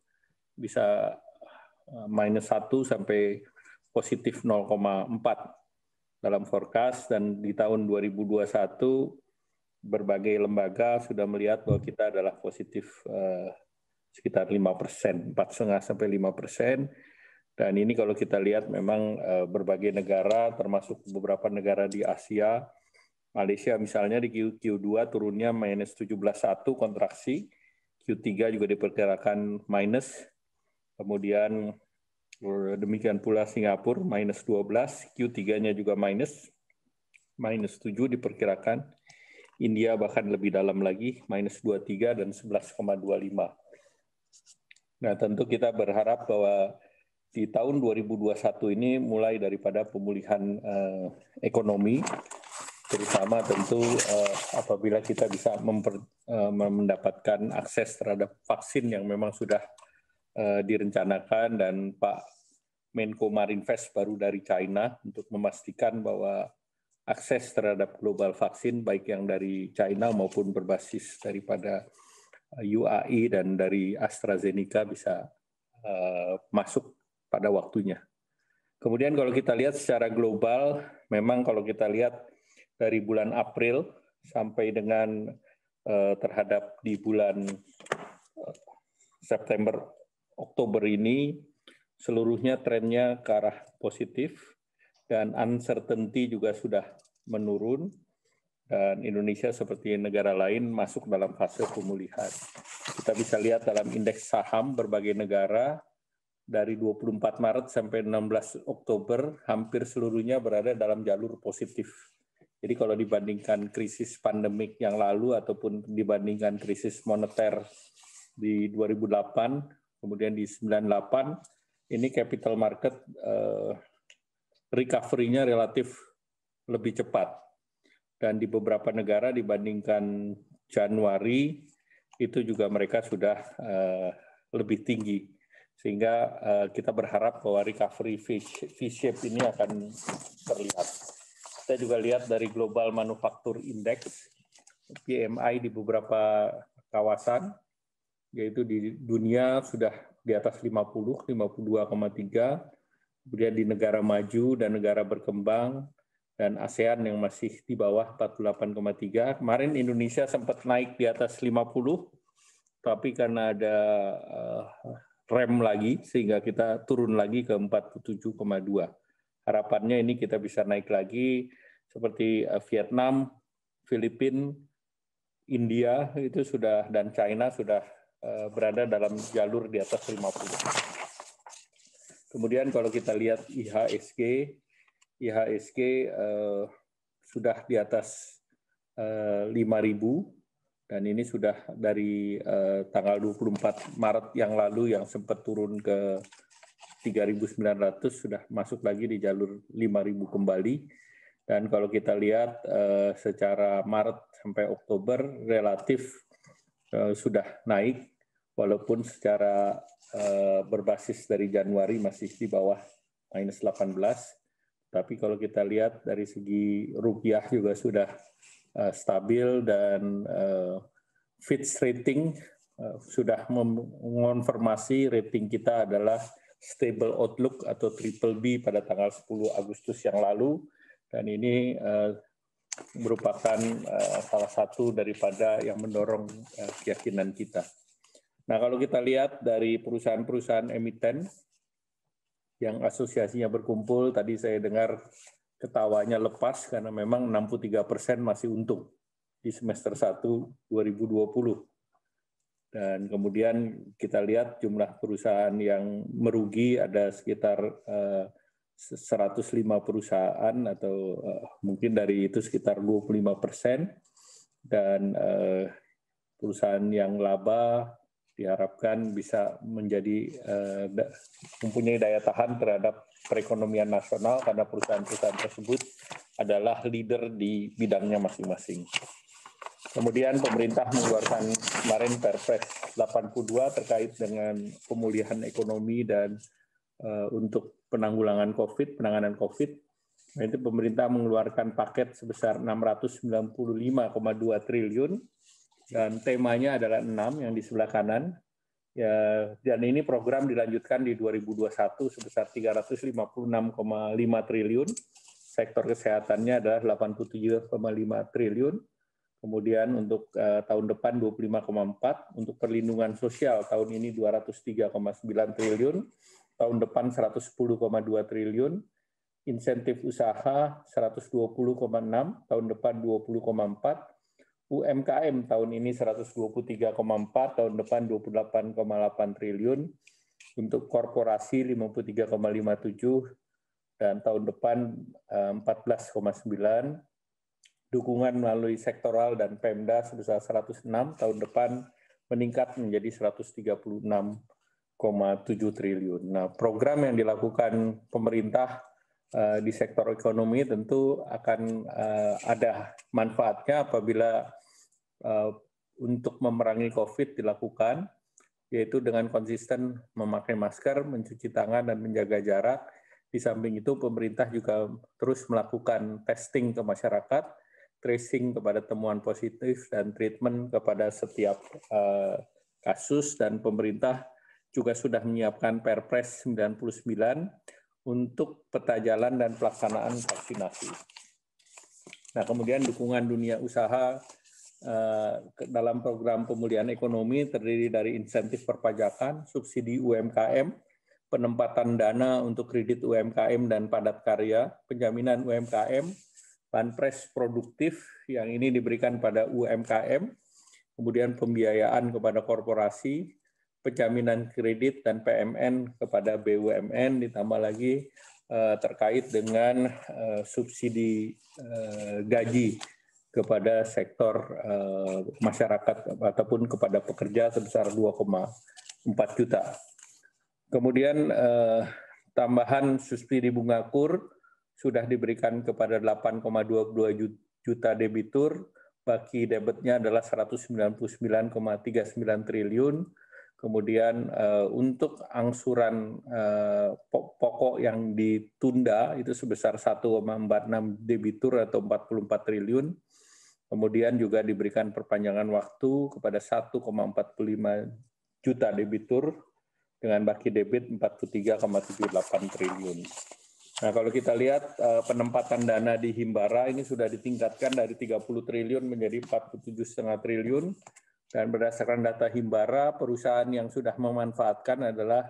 bisa eh, minus 1 sampai positif 0,4 dalam forecast dan di tahun 2021 berbagai lembaga sudah melihat bahwa kita adalah positif eh, sekitar 5 persen, 4,5 sampai 5 persen. Dan ini kalau kita lihat memang berbagai negara, termasuk beberapa negara di Asia, Malaysia misalnya di Q, Q2 turunnya minus 17,1 kontraksi, Q3 juga diperkirakan minus, kemudian eh, demikian pula Singapura minus 12, Q3-nya juga minus, minus 7 diperkirakan, India bahkan lebih dalam lagi, minus 23 dan 11,25. Nah tentu kita berharap bahwa di tahun 2021 ini mulai daripada pemulihan eh, ekonomi, terutama tentu uh, apabila kita bisa memper, uh, mendapatkan akses terhadap vaksin yang memang sudah uh, direncanakan dan Pak Menko Marinvest baru dari China untuk memastikan bahwa akses terhadap global vaksin baik yang dari China maupun berbasis daripada UAE dan dari AstraZeneca bisa uh, masuk pada waktunya. Kemudian kalau kita lihat secara global, memang kalau kita lihat dari bulan April sampai dengan eh, terhadap di bulan eh, September Oktober ini seluruhnya trennya ke arah positif dan uncertainty juga sudah menurun dan Indonesia seperti negara lain masuk dalam fase pemulihan. Kita bisa lihat dalam indeks saham berbagai negara dari 24 Maret sampai 16 Oktober hampir seluruhnya berada dalam jalur positif. Jadi kalau dibandingkan krisis pandemik yang lalu ataupun dibandingkan krisis moneter di 2008, kemudian di 98, ini capital market eh, recovery-nya relatif lebih cepat. Dan di beberapa negara dibandingkan Januari itu juga mereka sudah eh, lebih tinggi. Sehingga eh, kita berharap bahwa recovery V-shape ini akan terlihat. Saya juga lihat dari Global Manufaktur Index, PMI di beberapa kawasan, yaitu di dunia sudah di atas 50, 52,3, kemudian di negara maju dan negara berkembang, dan ASEAN yang masih di bawah 48,3. Kemarin Indonesia sempat naik di atas 50, tapi karena ada eh, rem lagi, sehingga kita turun lagi ke 47,2 harapannya ini kita bisa naik lagi seperti eh, Vietnam, Filipina, India itu sudah dan China sudah eh, berada dalam jalur di atas 50. Kemudian kalau kita lihat IHSG, IHSG eh, sudah di atas eh, 5.000 dan ini sudah dari eh, tanggal 24 Maret yang lalu yang sempat turun ke 3.900 sudah masuk lagi di jalur 5.000 kembali. Dan kalau kita lihat eh, secara Maret sampai Oktober relatif eh, sudah naik, walaupun secara eh, berbasis dari Januari masih di bawah minus 18. Tapi kalau kita lihat dari segi rupiah juga sudah stabil dan fit Fitch rating sudah mengonfirmasi rating kita adalah Stable Outlook atau Triple B pada tanggal 10 Agustus yang lalu dan ini eh, merupakan eh, salah satu daripada yang mendorong eh, keyakinan kita. Nah, kalau kita lihat dari perusahaan-perusahaan emiten yang asosiasinya berkumpul, tadi saya dengar ketawanya lepas karena memang 63 persen masih untung di semester 1 2020. Dan kemudian kita lihat jumlah perusahaan yang merugi ada sekitar 105 eh, perusahaan atau eh, mungkin dari itu sekitar 25 persen. Dan eh, perusahaan yang laba diharapkan bisa menjadi mempunyai daya tahan terhadap perekonomian nasional karena perusahaan-perusahaan tersebut adalah leader di bidangnya masing-masing. Kemudian pemerintah mengeluarkan kemarin Perpres 82 terkait dengan pemulihan ekonomi dan uh, untuk penanggulangan COVID, penanganan COVID. Nah, itu pemerintah mengeluarkan paket sebesar 695,2 triliun dan temanya adalah 6 yang di sebelah kanan. Ya, dan ini program dilanjutkan di 2021 sebesar 356,5 triliun. Sektor kesehatannya adalah 87,5 triliun Kemudian untuk uh, tahun depan 25,4, untuk perlindungan sosial tahun ini 203,9 triliun, tahun depan 110,2 triliun, insentif usaha 120,6, tahun depan 20,4, UMKM tahun ini 123,4, tahun depan 28,8 triliun, untuk korporasi 53,57 dan tahun depan 14,9 eh, dukungan melalui sektoral dan Pemda sebesar 106 tahun depan meningkat menjadi 136,7 triliun. Nah, program yang dilakukan pemerintah uh, di sektor ekonomi tentu akan uh, ada manfaatnya apabila uh, untuk memerangi COVID dilakukan, yaitu dengan konsisten memakai masker, mencuci tangan, dan menjaga jarak. Di samping itu, pemerintah juga terus melakukan testing ke masyarakat, tracing kepada temuan positif dan treatment kepada setiap eh, kasus dan pemerintah juga sudah menyiapkan Perpres 99 untuk peta jalan dan pelaksanaan vaksinasi. Nah, kemudian dukungan dunia usaha eh, dalam program pemulihan ekonomi terdiri dari insentif perpajakan, subsidi UMKM, penempatan dana untuk kredit UMKM dan padat karya, penjaminan UMKM, banpres produktif yang ini diberikan pada UMKM, kemudian pembiayaan kepada korporasi, penjaminan kredit dan PMN kepada BUMN ditambah lagi eh, terkait dengan eh, subsidi eh, gaji kepada sektor masyarakat ataupun kepada pekerja sebesar 2,4 juta. Kemudian tambahan subsidi bunga kur sudah diberikan kepada 8,22 juta debitur, baki debitnya adalah 199,39 triliun. Kemudian eh, untuk angsuran eh, pokok yang ditunda itu sebesar 1,46 debitur atau 44 triliun. Kemudian juga diberikan perpanjangan waktu kepada 1,45 juta debitur dengan baki debit 43,78 triliun. Nah, kalau kita lihat eh, penempatan dana di Himbara ini sudah ditingkatkan dari 30 triliun menjadi 47,5 triliun dan berdasarkan data Himbara perusahaan yang sudah memanfaatkan adalah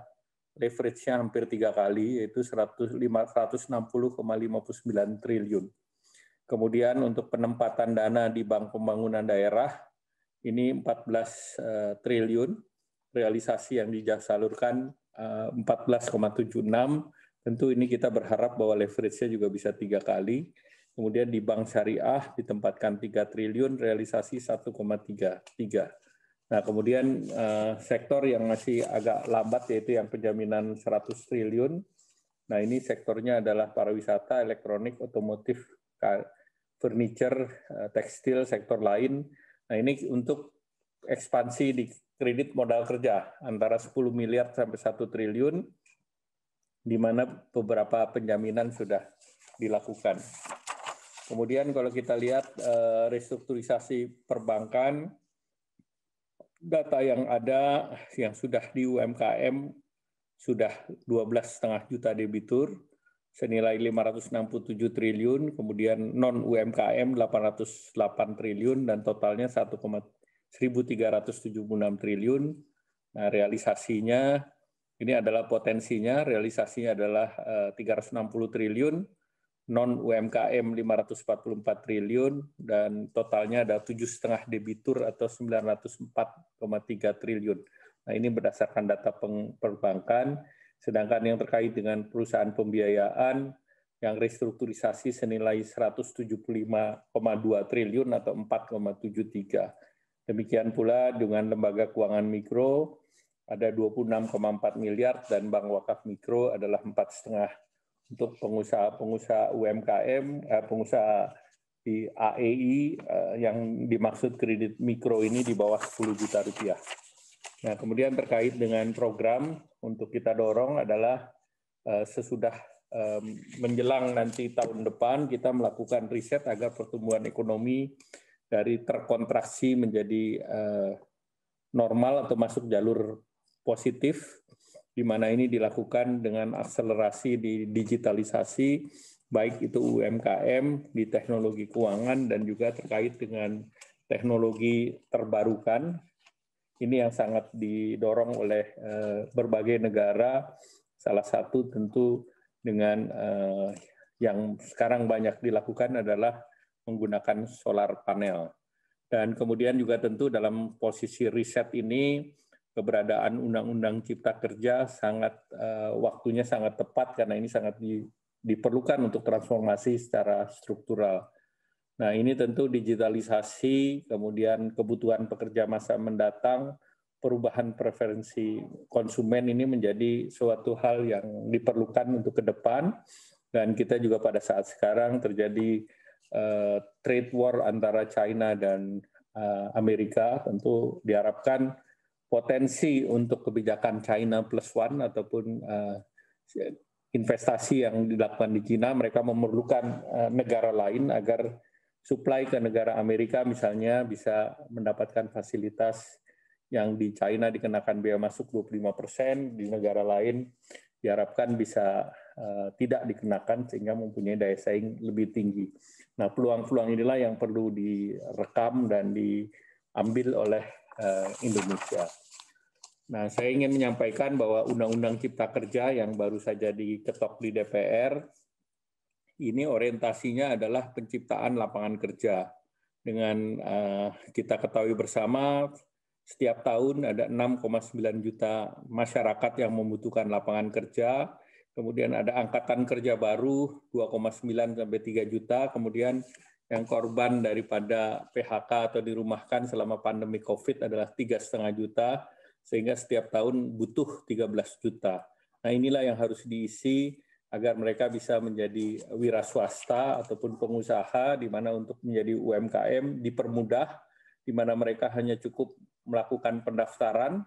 leverage-nya hampir tiga kali yaitu 160,59 triliun. Kemudian untuk penempatan dana di Bank Pembangunan Daerah ini 14 eh, triliun, realisasi yang dijasalurkan 14,76 eh, Tentu ini kita berharap bahwa leverage-nya juga bisa tiga kali. Kemudian di bank syariah ditempatkan 3 triliun, realisasi 1,33. Nah, kemudian eh, sektor yang masih agak lambat yaitu yang penjaminan 100 triliun. Nah, ini sektornya adalah pariwisata, elektronik, otomotif, furniture, eh, tekstil, sektor lain. Nah, ini untuk ekspansi di kredit modal kerja antara 10 miliar sampai 1 triliun di mana beberapa penjaminan sudah dilakukan. Kemudian kalau kita lihat eh, restrukturisasi perbankan, data yang ada yang sudah di UMKM sudah 12,5 juta debitur senilai 567 triliun, kemudian non UMKM 808 triliun dan totalnya 1,1376 triliun. Nah, realisasinya ini adalah potensinya, realisasinya adalah 360 eh, triliun, non UMKM 544 triliun, dan totalnya ada tujuh setengah debitur atau 904,3 triliun. Nah ini berdasarkan data perbankan, sedangkan yang terkait dengan perusahaan pembiayaan yang restrukturisasi senilai 175,2 triliun atau 4,73. Demikian pula dengan lembaga keuangan mikro ada 26,4 miliar dan Bank Wakaf Mikro adalah 4,5 untuk pengusaha-pengusaha UMKM, eh, pengusaha di AEI eh, yang dimaksud kredit mikro ini di bawah 10 juta rupiah. Nah, kemudian terkait dengan program untuk kita dorong adalah eh, sesudah eh, menjelang nanti tahun depan kita melakukan riset agar pertumbuhan ekonomi dari terkontraksi menjadi eh, normal atau masuk jalur positif, di mana ini dilakukan dengan akselerasi di digitalisasi, baik itu UMKM, di teknologi keuangan, dan juga terkait dengan teknologi terbarukan. Ini yang sangat didorong oleh eh, berbagai negara, salah satu tentu dengan eh, yang sekarang banyak dilakukan adalah menggunakan solar panel. Dan kemudian juga tentu dalam posisi riset ini keberadaan undang-undang cipta kerja sangat eh, waktunya sangat tepat karena ini sangat di, diperlukan untuk transformasi secara struktural. Nah, ini tentu digitalisasi, kemudian kebutuhan pekerja masa mendatang, perubahan preferensi konsumen ini menjadi suatu hal yang diperlukan untuk ke depan dan kita juga pada saat sekarang terjadi uh, trade war antara China dan uh, Amerika tentu diharapkan potensi untuk kebijakan China plus one ataupun uh, investasi yang dilakukan di China mereka memerlukan uh, negara lain agar supply ke negara Amerika misalnya bisa mendapatkan fasilitas yang di China dikenakan biaya masuk 25%, di negara lain diharapkan bisa uh, tidak dikenakan sehingga mempunyai daya saing lebih tinggi. Nah, peluang-peluang inilah yang perlu direkam dan diambil oleh Eh, Indonesia. Nah, saya ingin menyampaikan bahwa Undang-Undang Cipta Kerja yang baru saja diketok di DPR ini orientasinya adalah penciptaan lapangan kerja. Dengan eh, kita ketahui bersama, setiap tahun ada 6,9 juta masyarakat yang membutuhkan lapangan kerja. Kemudian ada angkatan kerja baru 2,9 sampai 3 juta. Kemudian yang korban daripada PHK atau dirumahkan selama pandemi COVID adalah tiga setengah juta, sehingga setiap tahun butuh 13 juta. Nah inilah yang harus diisi agar mereka bisa menjadi wira swasta ataupun pengusaha, di mana untuk menjadi UMKM dipermudah, di mana mereka hanya cukup melakukan pendaftaran,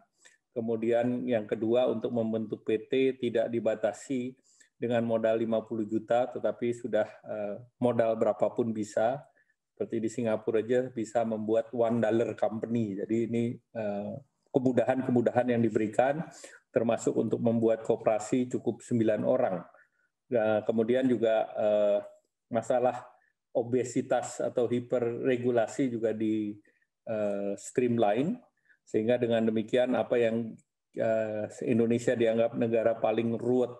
kemudian yang kedua untuk membentuk PT tidak dibatasi dengan modal 50 juta tetapi sudah eh, modal berapapun bisa seperti di Singapura aja bisa membuat one dollar company jadi ini eh, kemudahan-kemudahan yang diberikan termasuk untuk membuat kooperasi cukup 9 orang nah, kemudian juga masalah obesitas atau hiperregulasi juga di streamline sehingga dengan demikian apa yang Indonesia dianggap negara paling ruwet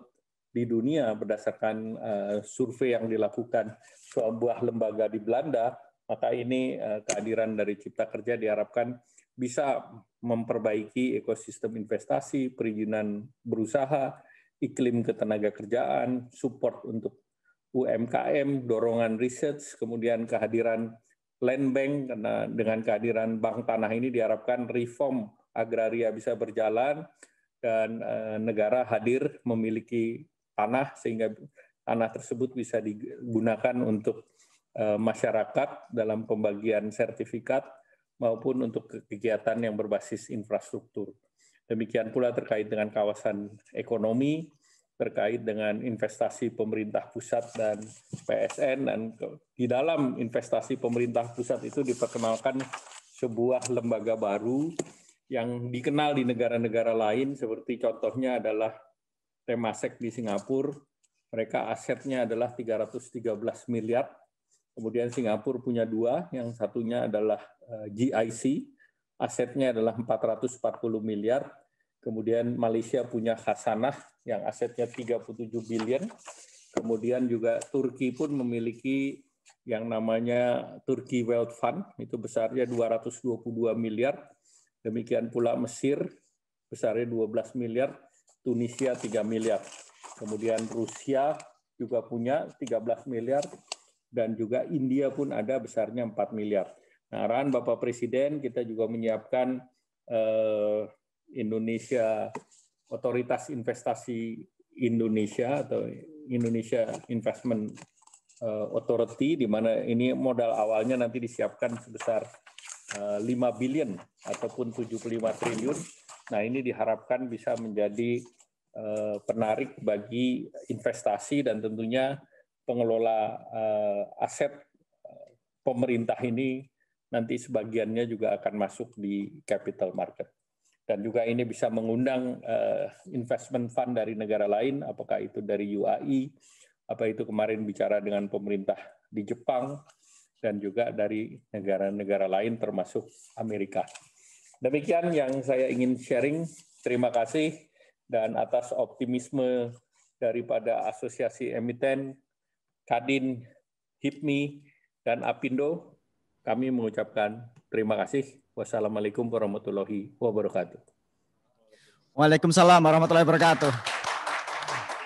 di dunia berdasarkan uh, survei yang dilakukan sebuah lembaga di Belanda, maka ini uh, kehadiran dari Cipta Kerja diharapkan bisa memperbaiki ekosistem investasi, perizinan berusaha, iklim ketenaga kerjaan, support untuk UMKM, dorongan riset, kemudian kehadiran land bank karena dengan kehadiran bank tanah ini diharapkan reform agraria bisa berjalan dan eh, negara hadir memiliki tanah sehingga tanah tersebut bisa digunakan untuk eh, masyarakat dalam pembagian sertifikat maupun untuk kegiatan yang berbasis infrastruktur. Demikian pula terkait dengan kawasan ekonomi, terkait dengan investasi pemerintah pusat dan PSN dan di dalam investasi pemerintah pusat itu diperkenalkan sebuah lembaga baru yang dikenal di negara-negara lain seperti contohnya adalah Temasek di Singapura. Mereka asetnya adalah 313 miliar. Kemudian Singapura punya dua, yang satunya adalah eh, GIC, asetnya adalah 440 miliar. Kemudian Malaysia punya Hasanah yang asetnya 37 miliar. Kemudian juga Turki pun memiliki yang namanya Turki Wealth Fund, itu besarnya 222 miliar. Demikian pula Mesir, besarnya 12 miliar. Tunisia 3 miliar. Kemudian Rusia juga punya 13 miliar dan juga India pun ada besarnya 4 miliar. Nah, arahan Bapak Presiden kita juga menyiapkan eh, Indonesia Otoritas Investasi Indonesia atau Indonesia Investment eh, Authority di mana ini modal awalnya nanti disiapkan sebesar 5 eh, billion ataupun 75 triliun Nah, ini diharapkan bisa menjadi eh, penarik bagi investasi dan tentunya pengelola eh, aset eh, pemerintah ini nanti sebagiannya juga akan masuk di capital market. Dan juga ini bisa mengundang investment fund dari negara lain, apakah itu dari UAE, apa itu kemarin bicara dengan pemerintah di Jepang, dan juga dari negara-negara lain termasuk Amerika. Demikian yang saya ingin sharing. Terima kasih dan atas optimisme daripada Asosiasi Emiten, Kadin, HIPMI, dan Apindo, kami mengucapkan terima kasih. Wassalamualaikum warahmatullahi wabarakatuh. Waalaikumsalam warahmatullahi wabarakatuh.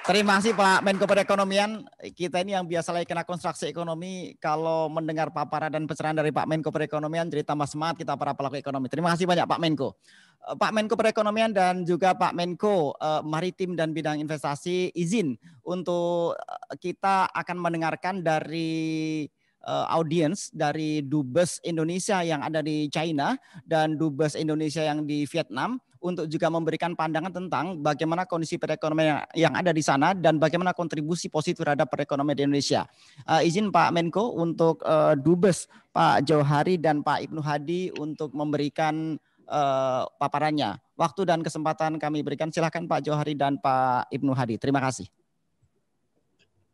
Terima kasih Pak Menko Perekonomian. Kita ini yang biasa lagi kena konstruksi ekonomi, kalau mendengar paparan dan pencerahan dari Pak Menko Perekonomian, jadi tambah semangat kita para pelaku ekonomi. Terima kasih banyak Pak Menko. Eh, Pak Menko Perekonomian dan juga Pak Menko eh, Maritim dan Bidang Investasi izin untuk eh, kita akan mendengarkan dari eh, audiens dari Dubes Indonesia yang ada di China dan Dubes Indonesia yang di Vietnam untuk juga memberikan pandangan tentang bagaimana kondisi perekonomian yang ada di sana dan bagaimana kontribusi positif terhadap perekonomian di Indonesia. Uh, izin Pak Menko untuk uh, Dubes Pak Johari dan Pak Ibnu Hadi untuk memberikan uh, paparannya. Waktu dan kesempatan kami berikan silakan Pak Johari dan Pak Ibnu Hadi. Terima kasih.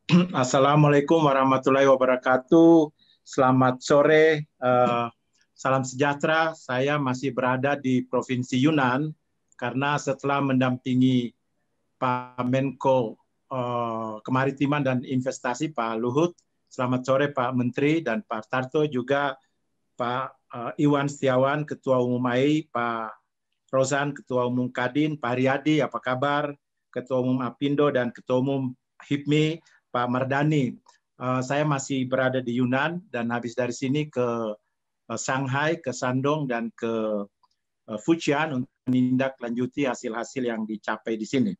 Assalamualaikum warahmatullahi wabarakatuh. Selamat sore, uh, salam sejahtera. Saya masih berada di Provinsi Yunan karena setelah mendampingi Pak Menko uh, Kemaritiman dan Investasi Pak Luhut, selamat sore Pak Menteri dan Pak Tarto juga Pak uh, Iwan Setiawan Ketua Umum AI, Pak Rosan Ketua Umum Kadin, Pak Riyadi apa kabar, Ketua Umum Apindo dan Ketua Umum HIPMI Pak Mardani. Uh, eh, saya masih berada di Yunan dan habis dari sini ke Shanghai, ke Sandong dan ke Fujian untuk menindaklanjuti hasil-hasil yang dicapai di sini.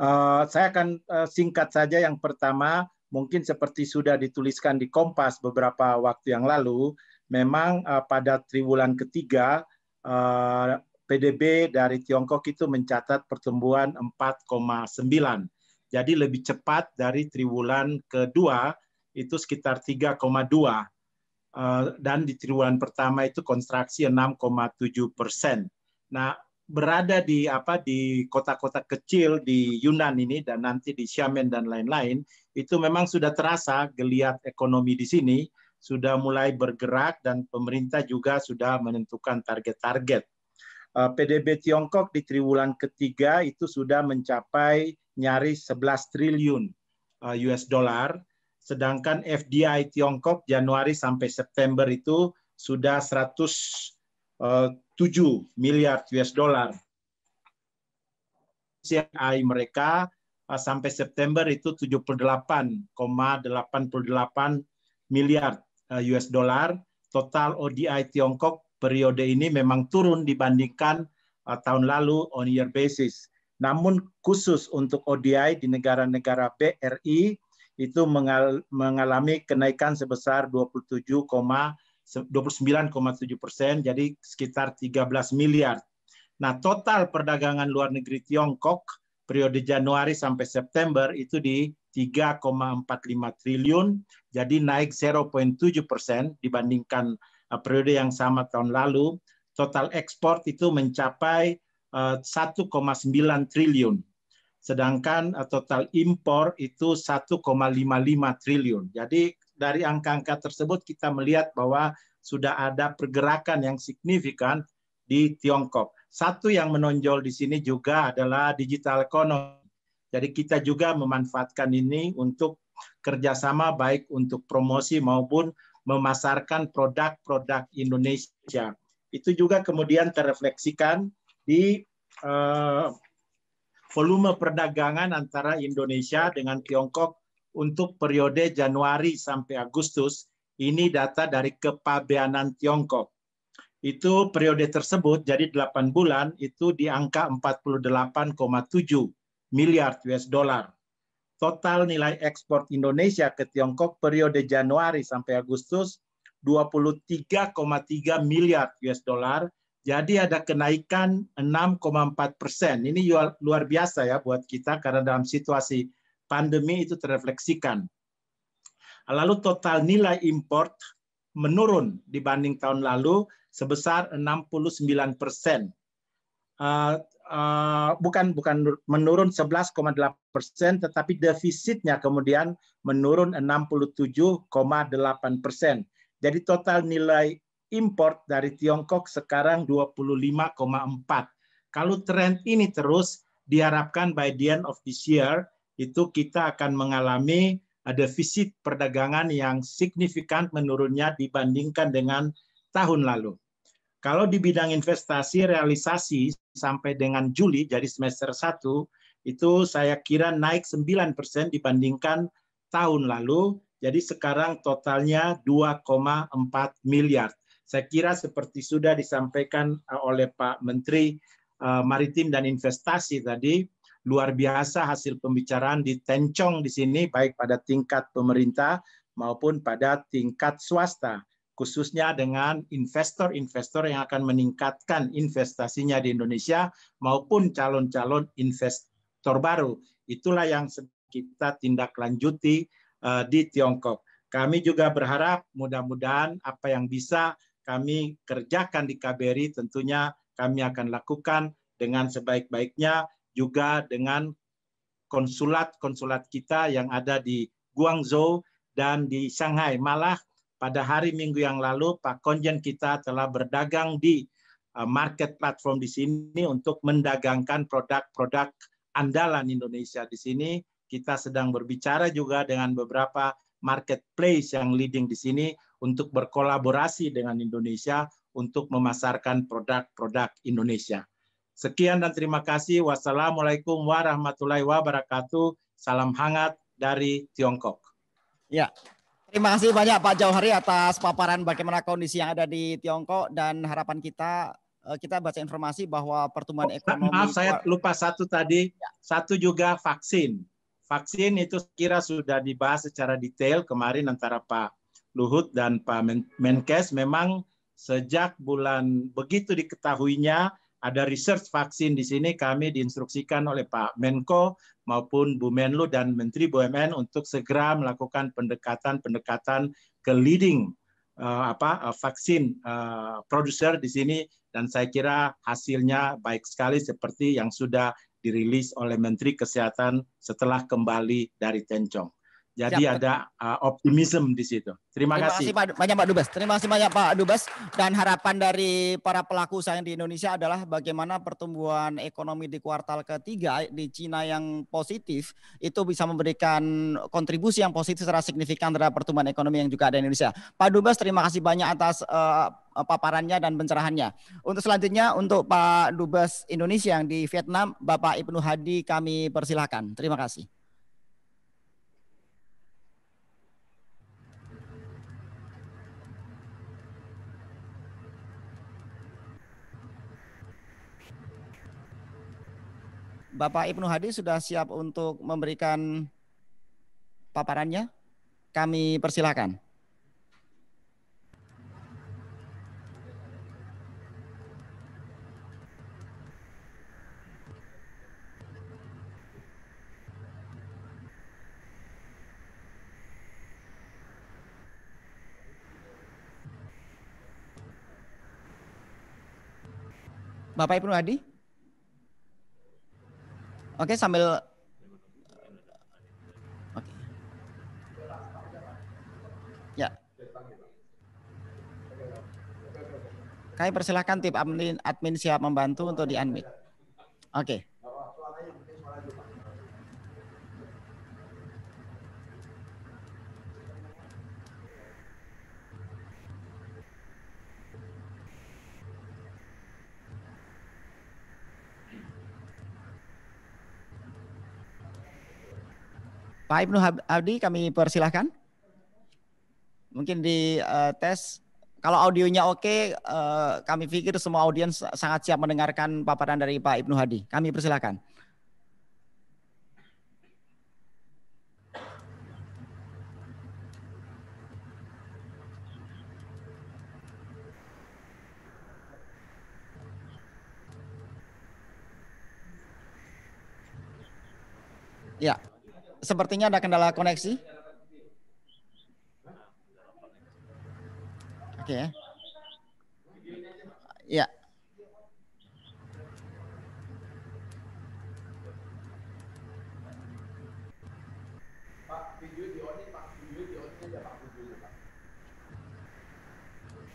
Uh, saya akan uh, singkat saja yang pertama, mungkin seperti sudah dituliskan di Kompas beberapa waktu yang lalu, memang uh, pada triwulan ketiga uh, PDB dari Tiongkok itu mencatat pertumbuhan 4,9. Jadi lebih cepat dari triwulan kedua itu sekitar 3,2 dan di triwulan pertama itu kontraksi 6,7 persen. Nah, berada di apa di kota-kota kecil di Yunan ini dan nanti di Xiamen dan lain-lain itu memang sudah terasa geliat ekonomi di sini sudah mulai bergerak dan pemerintah juga sudah menentukan target-target. Eh, PDB Tiongkok di triwulan ketiga itu sudah mencapai nyaris 11 triliun eh, US dollar, sedangkan FDI Tiongkok Januari sampai September itu sudah 100 7 eh, miliar US dollar. CI mereka eh, sampai September itu 78,88 miliar eh, US dollar. Total ODI Tiongkok periode ini memang turun dibandingkan tahun lalu on year basis. Namun khusus untuk ODI di negara-negara BRI itu mengalami kenaikan sebesar 29,7 persen, jadi sekitar 13 miliar. Nah, total perdagangan luar negeri Tiongkok periode Januari sampai September itu di 3,45 triliun, jadi naik 0,7 persen dibandingkan eh, periode yang sama tahun lalu. Total ekspor itu mencapai 1,9 eh, triliun, sedangkan eh, total impor itu 1,55 triliun. Jadi dari angka-angka tersebut kita melihat bahwa sudah ada pergerakan yang signifikan di Tiongkok. Satu yang menonjol di sini juga adalah digital economy. Jadi kita juga memanfaatkan ini untuk kerjasama baik untuk promosi maupun memasarkan produk-produk Indonesia. Itu juga kemudian terefleksikan di eh, volume perdagangan antara Indonesia dengan Tiongkok untuk periode Januari sampai Agustus ini data dari kepabeanan Tiongkok. Itu periode tersebut jadi 8 bulan itu di angka 48,7 miliar US dollar. Total nilai ekspor Indonesia ke Tiongkok periode Januari sampai Agustus 23,3 miliar US dollar. Jadi ada kenaikan 6,4 persen. Ini luar biasa ya buat kita karena dalam situasi pandemi itu terefleksikan. Lalu total nilai import menurun dibanding tahun lalu sebesar 69 persen. Eh, eh, bukan bukan menurun 11,8 persen, tetapi defisitnya kemudian menurun 67,8 persen. Jadi total nilai import dari Tiongkok sekarang 25,4. Kalau tren ini terus diharapkan by the end of this year itu kita akan mengalami defisit perdagangan yang signifikan menurunnya dibandingkan dengan tahun lalu. Kalau di bidang investasi realisasi sampai dengan Juli jadi semester 1 itu saya kira naik 9% dibandingkan tahun lalu. Jadi sekarang totalnya 2,4 miliar. Saya kira seperti sudah disampaikan eh, oleh Pak Menteri eh, Maritim dan Investasi tadi luar biasa hasil pembicaraan di Tencong di sini baik pada tingkat pemerintah maupun pada tingkat swasta khususnya dengan investor-investor yang akan meningkatkan investasinya di Indonesia maupun calon-calon investor baru. Itulah yang kita tindak lanjuti eh, di Tiongkok. Kami juga berharap mudah-mudahan apa yang bisa kami kerjakan di KBRI tentunya kami akan lakukan dengan sebaik-baiknya juga dengan konsulat-konsulat kita yang ada di Guangzhou dan di Shanghai. Malah pada hari Minggu yang lalu Pak Konjen kita telah berdagang di uh, market platform di sini untuk mendagangkan produk-produk andalan Indonesia di sini. Kita sedang berbicara juga dengan beberapa marketplace yang leading di sini untuk berkolaborasi dengan Indonesia untuk memasarkan produk-produk Indonesia. Sekian dan terima kasih. Wassalamualaikum warahmatullahi wabarakatuh. Salam hangat dari Tiongkok. Ya, terima kasih banyak Pak Jauhari atas paparan bagaimana kondisi yang ada di Tiongkok dan harapan kita eh, kita baca informasi bahwa pertumbuhan oh, ekonomi. Maaf, saya lupa satu tadi. Ya. Satu juga vaksin. Vaksin itu kira sudah dibahas secara detail kemarin antara Pak Luhut dan Pak Menkes. Memang sejak bulan begitu diketahuinya ada research vaksin di sini kami diinstruksikan oleh Pak Menko maupun Bu Menlu dan Menteri BUMN untuk segera melakukan pendekatan-pendekatan ke leading uh, apa uh, vaksin uh, eh, producer di sini dan saya kira hasilnya baik sekali seperti yang sudah dirilis oleh Menteri Kesehatan setelah kembali dari Tencong. Jadi Siap, ada uh, optimisme di situ. Terima, Terima kasih. kasih Pak, banyak Pak Dubes. Terima kasih banyak Pak Dubes. Dan harapan dari para pelaku usaha di Indonesia adalah bagaimana pertumbuhan ekonomi di kuartal ketiga di Cina yang positif itu bisa memberikan kontribusi yang positif secara signifikan terhadap pertumbuhan ekonomi yang juga ada di Indonesia. Pak Dubes, terima kasih banyak atas uh, paparannya dan pencerahannya. Untuk selanjutnya untuk Pak Dubes Indonesia yang di Vietnam, Bapak Ibnu Hadi kami persilahkan. Terima kasih. Bapak Ibnu Hadi sudah siap untuk memberikan paparannya? Kami persilakan, Bapak Ibnu Hadi? Oke, sambil Oke. Ya. Kami persilahkan tim admin, admin siap membantu untuk di-unmute. Oke. Okay. Pak Ibnu Abdi kami persilahkan. Mungkin di uh, tes kalau audionya oke, uh, kami pikir semua audiens sangat siap mendengarkan paparan dari Pak Ibnu Hadi. Kami persilahkan. Ya, sepertinya ada kendala koneksi. Oke okay. ya. Ya,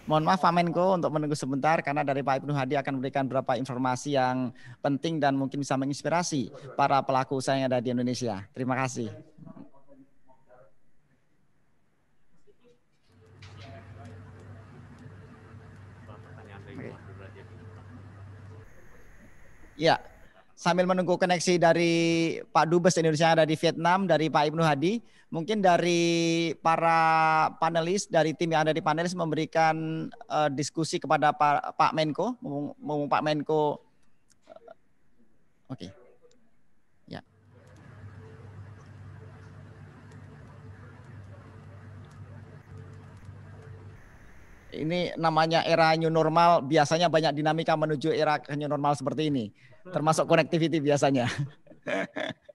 Mohon maaf Pak Menko untuk menunggu sebentar karena dari Pak Ibnu Hadi akan memberikan beberapa informasi yang penting dan mungkin bisa menginspirasi para pelaku usaha yang ada di Indonesia. Terima kasih. Ya, sambil menunggu koneksi dari Pak Dubes Indonesia yang ada di Vietnam, dari Pak Ibnu Hadi, Mungkin dari para panelis dari tim yang ada di panelis memberikan uh, diskusi kepada Pak, Pak Menko, mau Pak Menko. Eh, oke. Okay. Ya. Ini namanya era new normal, biasanya banyak dinamika menuju era new normal seperti ini, termasuk connectivity biasanya.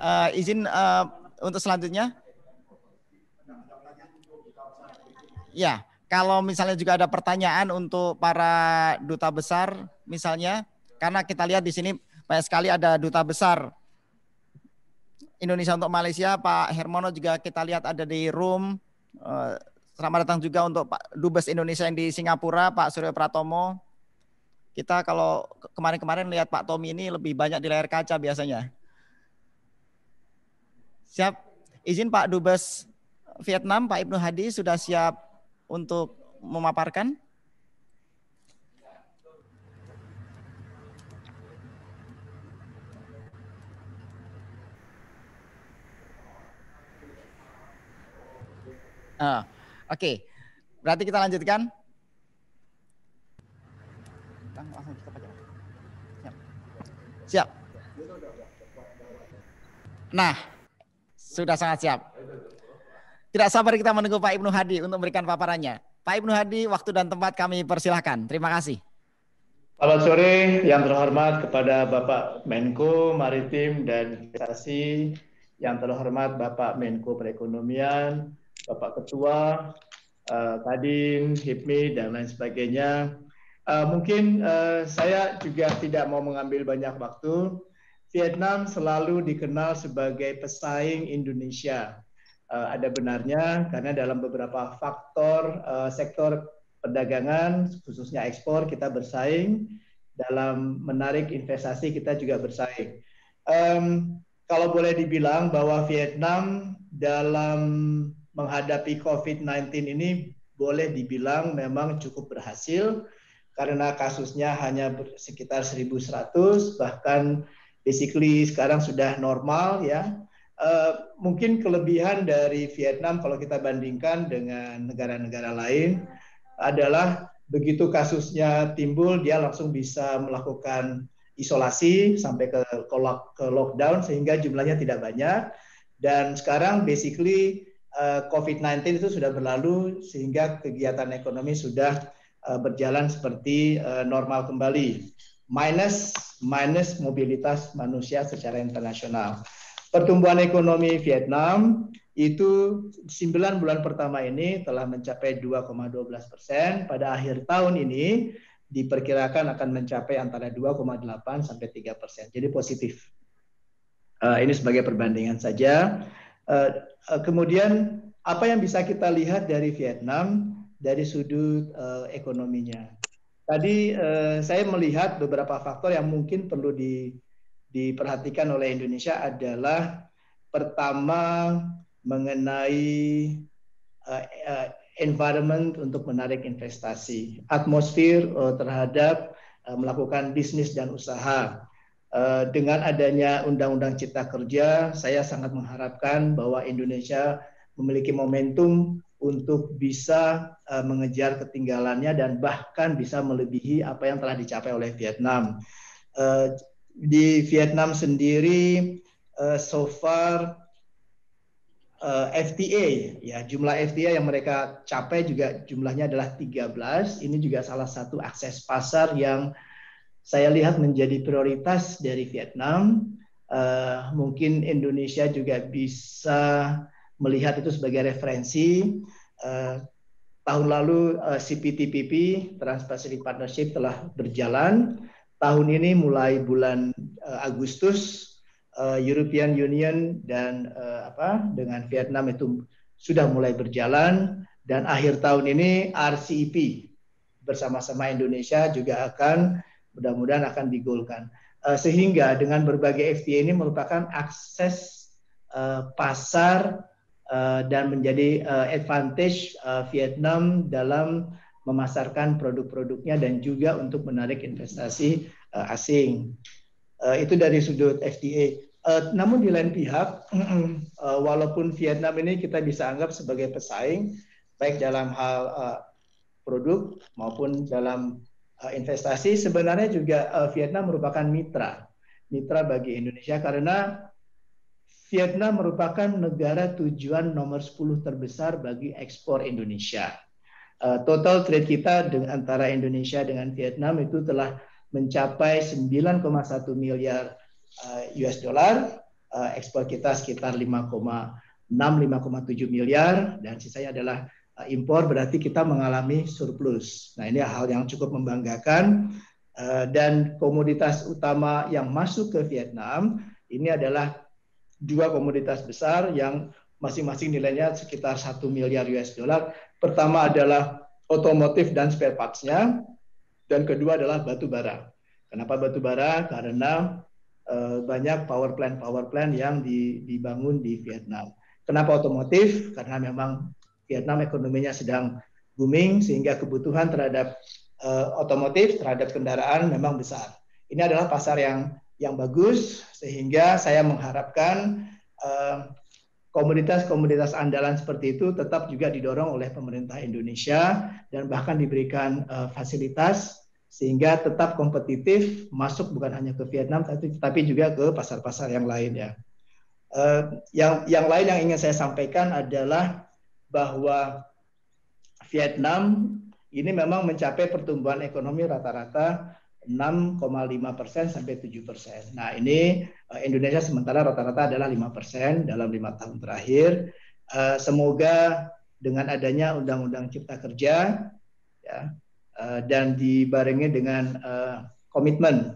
uh, izin uh, untuk selanjutnya. Ya, kalau misalnya juga ada pertanyaan untuk para duta besar, misalnya, karena kita lihat di sini banyak sekali ada duta besar Indonesia untuk Malaysia, Pak Hermono juga kita lihat ada di room. Eh, selamat datang juga untuk Pak Dubes Indonesia yang di Singapura, Pak Suryo Pratomo. Kita kalau kemarin-kemarin lihat Pak Tommy ini lebih banyak di layar kaca biasanya. Siap. Izin Pak Dubes Vietnam, Pak Ibnu Hadi sudah siap untuk memaparkan? Uh, Oke, okay. berarti kita lanjutkan. Siap. Siap. Nah, sudah sangat siap. Tidak sabar kita menunggu Pak Ibnu Hadi untuk memberikan paparannya. Pak Ibnu Hadi, waktu dan tempat kami persilahkan. Terima kasih. Selamat sore yang terhormat kepada Bapak Menko Maritim dan Investasi, yang terhormat Bapak Menko Perekonomian, Bapak Ketua, uh, Kadin, HIPMI, dan lain sebagainya. Uh, mungkin uh, saya juga tidak mau mengambil banyak waktu, Vietnam selalu dikenal sebagai pesaing Indonesia. Uh, ada benarnya karena dalam beberapa faktor uh, sektor perdagangan khususnya ekspor kita bersaing dalam menarik investasi kita juga bersaing. Um, kalau boleh dibilang bahwa Vietnam dalam menghadapi COVID-19 ini boleh dibilang memang cukup berhasil karena kasusnya hanya sekitar 1.100 bahkan basically sekarang sudah normal ya. Uh, mungkin kelebihan dari Vietnam kalau kita bandingkan dengan negara-negara lain adalah begitu kasusnya timbul dia langsung bisa melakukan isolasi sampai ke, ke lockdown sehingga jumlahnya tidak banyak dan sekarang basically uh, eh, COVID-19 itu sudah berlalu sehingga kegiatan ekonomi sudah uh, berjalan seperti uh, normal kembali minus minus mobilitas manusia secara internasional. Pertumbuhan ekonomi Vietnam itu 9 bulan pertama ini telah mencapai 2,12 persen. Pada akhir tahun ini diperkirakan akan mencapai antara 2,8 sampai 3 persen. Jadi positif. Eh, ini sebagai perbandingan saja. Eh, eh, kemudian apa yang bisa kita lihat dari Vietnam dari sudut ekonominya? tadi eh, saya melihat beberapa faktor yang mungkin perlu di, diperhatikan oleh Indonesia adalah pertama mengenai eh, eh, environment untuk menarik investasi, atmosfer eh, terhadap eh, melakukan bisnis dan usaha. Eh, dengan adanya Undang-Undang Cipta Kerja, saya sangat mengharapkan bahwa Indonesia memiliki momentum untuk bisa eh, mengejar ketinggalannya dan bahkan bisa melebihi apa yang telah dicapai oleh Vietnam. Eh, di Vietnam sendiri eh, so far FTA ya jumlah FTA yang mereka capai juga jumlahnya adalah 13. Ini juga salah satu akses pasar yang saya lihat menjadi prioritas dari Vietnam. mungkin Indonesia juga bisa melihat itu sebagai referensi. Uh, tahun lalu uh, eh, CPTPP Trans Pacific Partnership telah berjalan. Tahun ini mulai bulan uh, Agustus uh, European Union dan uh, apa dengan Vietnam itu sudah mulai berjalan dan akhir tahun ini RCEP bersama-sama Indonesia juga akan mudah-mudahan akan digolkan. Uh, sehingga dengan berbagai FTA ini merupakan akses pasar Eh, dan menjadi uh, advantage uh, Vietnam dalam memasarkan produk-produknya dan juga untuk menarik investasi uh, asing. Uh, itu dari sudut FTA. Uh, namun di lain pihak, uh, walaupun Vietnam ini kita bisa anggap sebagai pesaing, baik dalam hal uh, produk maupun dalam uh, investasi, sebenarnya juga uh, Vietnam merupakan mitra, mitra bagi Indonesia karena Vietnam merupakan negara tujuan nomor 10 terbesar bagi ekspor Indonesia. Eh, total trade kita dengan, antara Indonesia dengan Vietnam itu telah mencapai 9,1 miliar uh, eh, US dollar, eh, ekspor kita sekitar 5,6 5,7 miliar dan sisanya adalah impor berarti kita mengalami surplus. Nah, ini hal yang cukup membanggakan dan komoditas utama yang masuk ke Vietnam ini adalah dua komoditas besar yang masing-masing nilainya sekitar satu miliar US dollar. Pertama adalah otomotif dan spare parts dan kedua adalah batu bara. Kenapa batu bara? Karena eh, banyak power plant power plant yang dibangun di Vietnam. Kenapa otomotif? Karena memang Vietnam ekonominya sedang booming sehingga kebutuhan terhadap eh, otomotif terhadap kendaraan memang besar. Ini adalah pasar yang yang bagus sehingga saya mengharapkan eh, komunitas-komunitas uh, andalan seperti itu tetap juga didorong oleh pemerintah Indonesia dan bahkan diberikan uh, fasilitas sehingga tetap kompetitif masuk bukan hanya ke Vietnam tapi, tapi juga ke pasar-pasar yang lain ya. Uh, yang yang lain yang ingin saya sampaikan adalah bahwa Vietnam ini memang mencapai pertumbuhan ekonomi rata-rata 6,5 persen sampai 7 persen. Nah ini eh, Indonesia sementara rata-rata adalah 5 persen dalam lima tahun terakhir. Eh, semoga dengan adanya Undang-Undang Cipta Kerja ya, eh, dan dibarengi dengan komitmen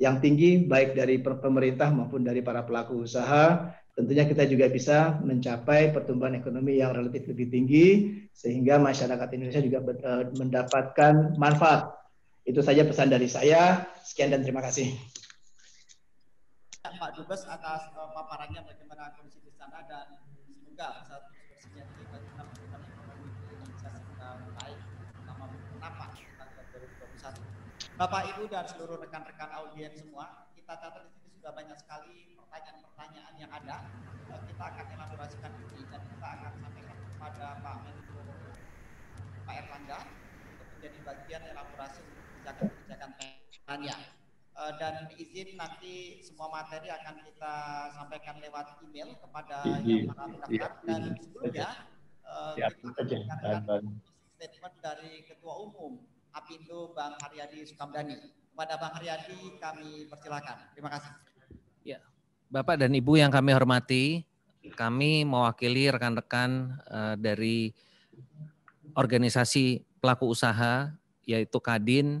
yang tinggi baik dari pemerintah maupun dari para pelaku usaha, tentunya kita juga bisa mencapai pertumbuhan ekonomi yang relatif lebih tinggi sehingga masyarakat Indonesia juga mendapatkan manfaat itu saja pesan dari saya. Sekian dan terima kasih. Pak Dubes atas uh, paparannya bagaimana kondisi di sana dan semoga saat diskusinya terlibat kita memberikan ekonomi organisasi kita baik, terutama kenapa tentang 2021. Bapak Ibu dan seluruh rekan-rekan audiens semua, kita catat di sini sudah banyak sekali pertanyaan-pertanyaan yang ada. Eh, kita akan elaborasikan ini dan kita akan sampaikan kepada Pak Menko Pak Erlangga untuk menjadi bagian elaborasi kebijakan-kebijakan teknisnya. E, dan izin nanti semua materi akan kita sampaikan lewat email kepada iya, yang iya, para iya, dan sebelumnya e, kita akan statement dari Ketua Umum Apindo Bang Haryadi Sukamdani. Kepada Bang Haryadi kami persilakan. Terima kasih. Ya, Bapak dan Ibu yang kami hormati, kami mewakili rekan-rekan uh, dari organisasi pelaku usaha yaitu Kadin,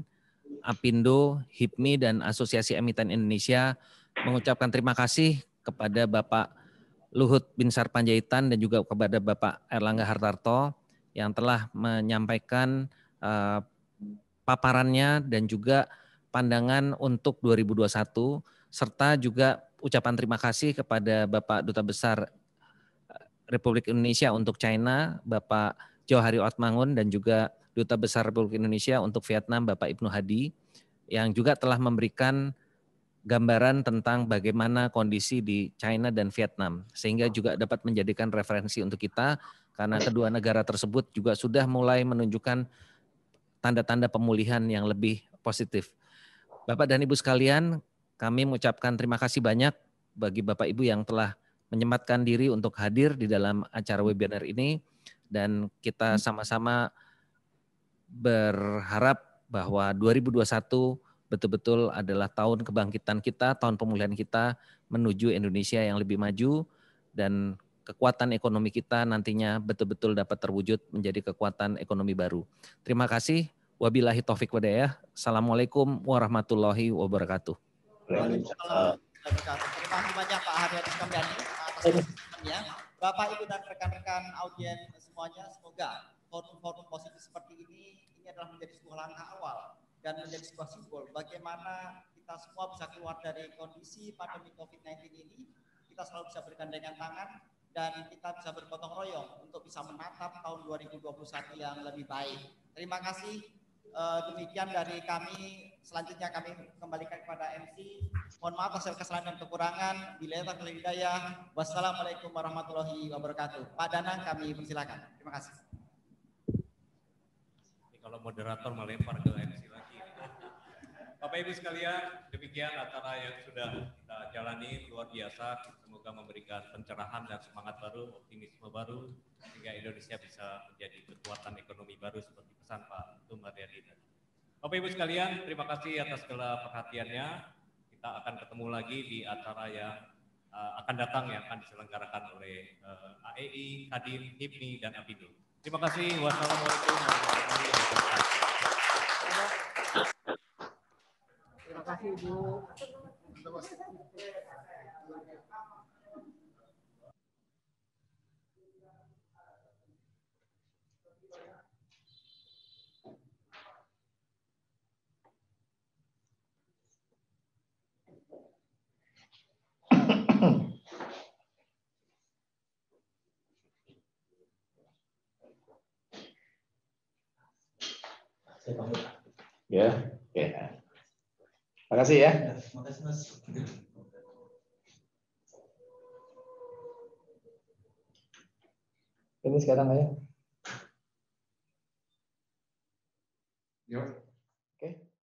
Apindo, HIPMI, dan Asosiasi Emiten Indonesia mengucapkan terima kasih kepada Bapak Luhut Binsar Panjaitan dan juga kepada Bapak Erlangga Hartarto yang telah menyampaikan uh, paparannya dan juga pandangan untuk 2021 serta juga ucapan terima kasih kepada Bapak Duta Besar eh, Republik Indonesia untuk China, Bapak Johari Otmangun dan juga Duta Besar Republik Indonesia untuk Vietnam Bapak Ibnu Hadi yang juga telah memberikan gambaran tentang bagaimana kondisi di China dan Vietnam sehingga juga dapat menjadikan referensi untuk kita karena kedua negara tersebut juga sudah mulai menunjukkan tanda-tanda pemulihan yang lebih positif. Bapak dan Ibu sekalian, kami mengucapkan terima kasih banyak bagi Bapak Ibu yang telah menyematkan diri untuk hadir di dalam acara webinar ini dan kita sama-sama berharap bahwa 2021 betul-betul adalah tahun kebangkitan kita, tahun pemulihan kita menuju Indonesia yang lebih maju dan kekuatan ekonomi kita nantinya betul-betul dapat terwujud menjadi kekuatan ekonomi baru. Terima kasih. Wabillahi taufik wadayah. Assalamualaikum warahmatullahi wabarakatuh. Terima kasih banyak Pak Haryadi Kamdani atas ya. Bapak Ibu dan rekan-rekan audiens semuanya, semoga forum-forum positif seperti ini ini adalah menjadi sebuah langkah awal dan menjadi sebuah simbol bagaimana kita semua bisa keluar dari kondisi pandemi COVID-19 ini kita selalu bisa bergandengan tangan dan kita bisa bergotong royong untuk bisa menatap tahun 2021 yang lebih baik. Terima kasih. Eh, demikian dari kami. Selanjutnya kami kembalikan kepada MC. Mohon maaf hasil kesalahan dan kekurangan. Bila tak ya Wassalamualaikum warahmatullahi wabarakatuh. Pak Danang kami persilakan. Terima kasih moderator melempar ke MC lagi. Bapak Ibu sekalian, demikian acara yang sudah kita jalani luar biasa. Semoga memberikan pencerahan dan semangat baru, optimisme baru, sehingga Indonesia bisa menjadi kekuatan ekonomi baru seperti pesan Pak Tumariadi tadi. Bapak Ibu sekalian, terima kasih atas segala perhatiannya. Kita akan ketemu lagi di acara yang eh, akan datang yang akan diselenggarakan oleh uh, eh, AEI, Kadin, HIPMI, dan APINDO. Terima kasih. Wassalamualaikum warahmatullahi wabarakatuh. Terima kasih ibu. Ya, oke. Ya. Terima kasih ya. Terima kasih Mas. Ini sekarang ya. Yuk.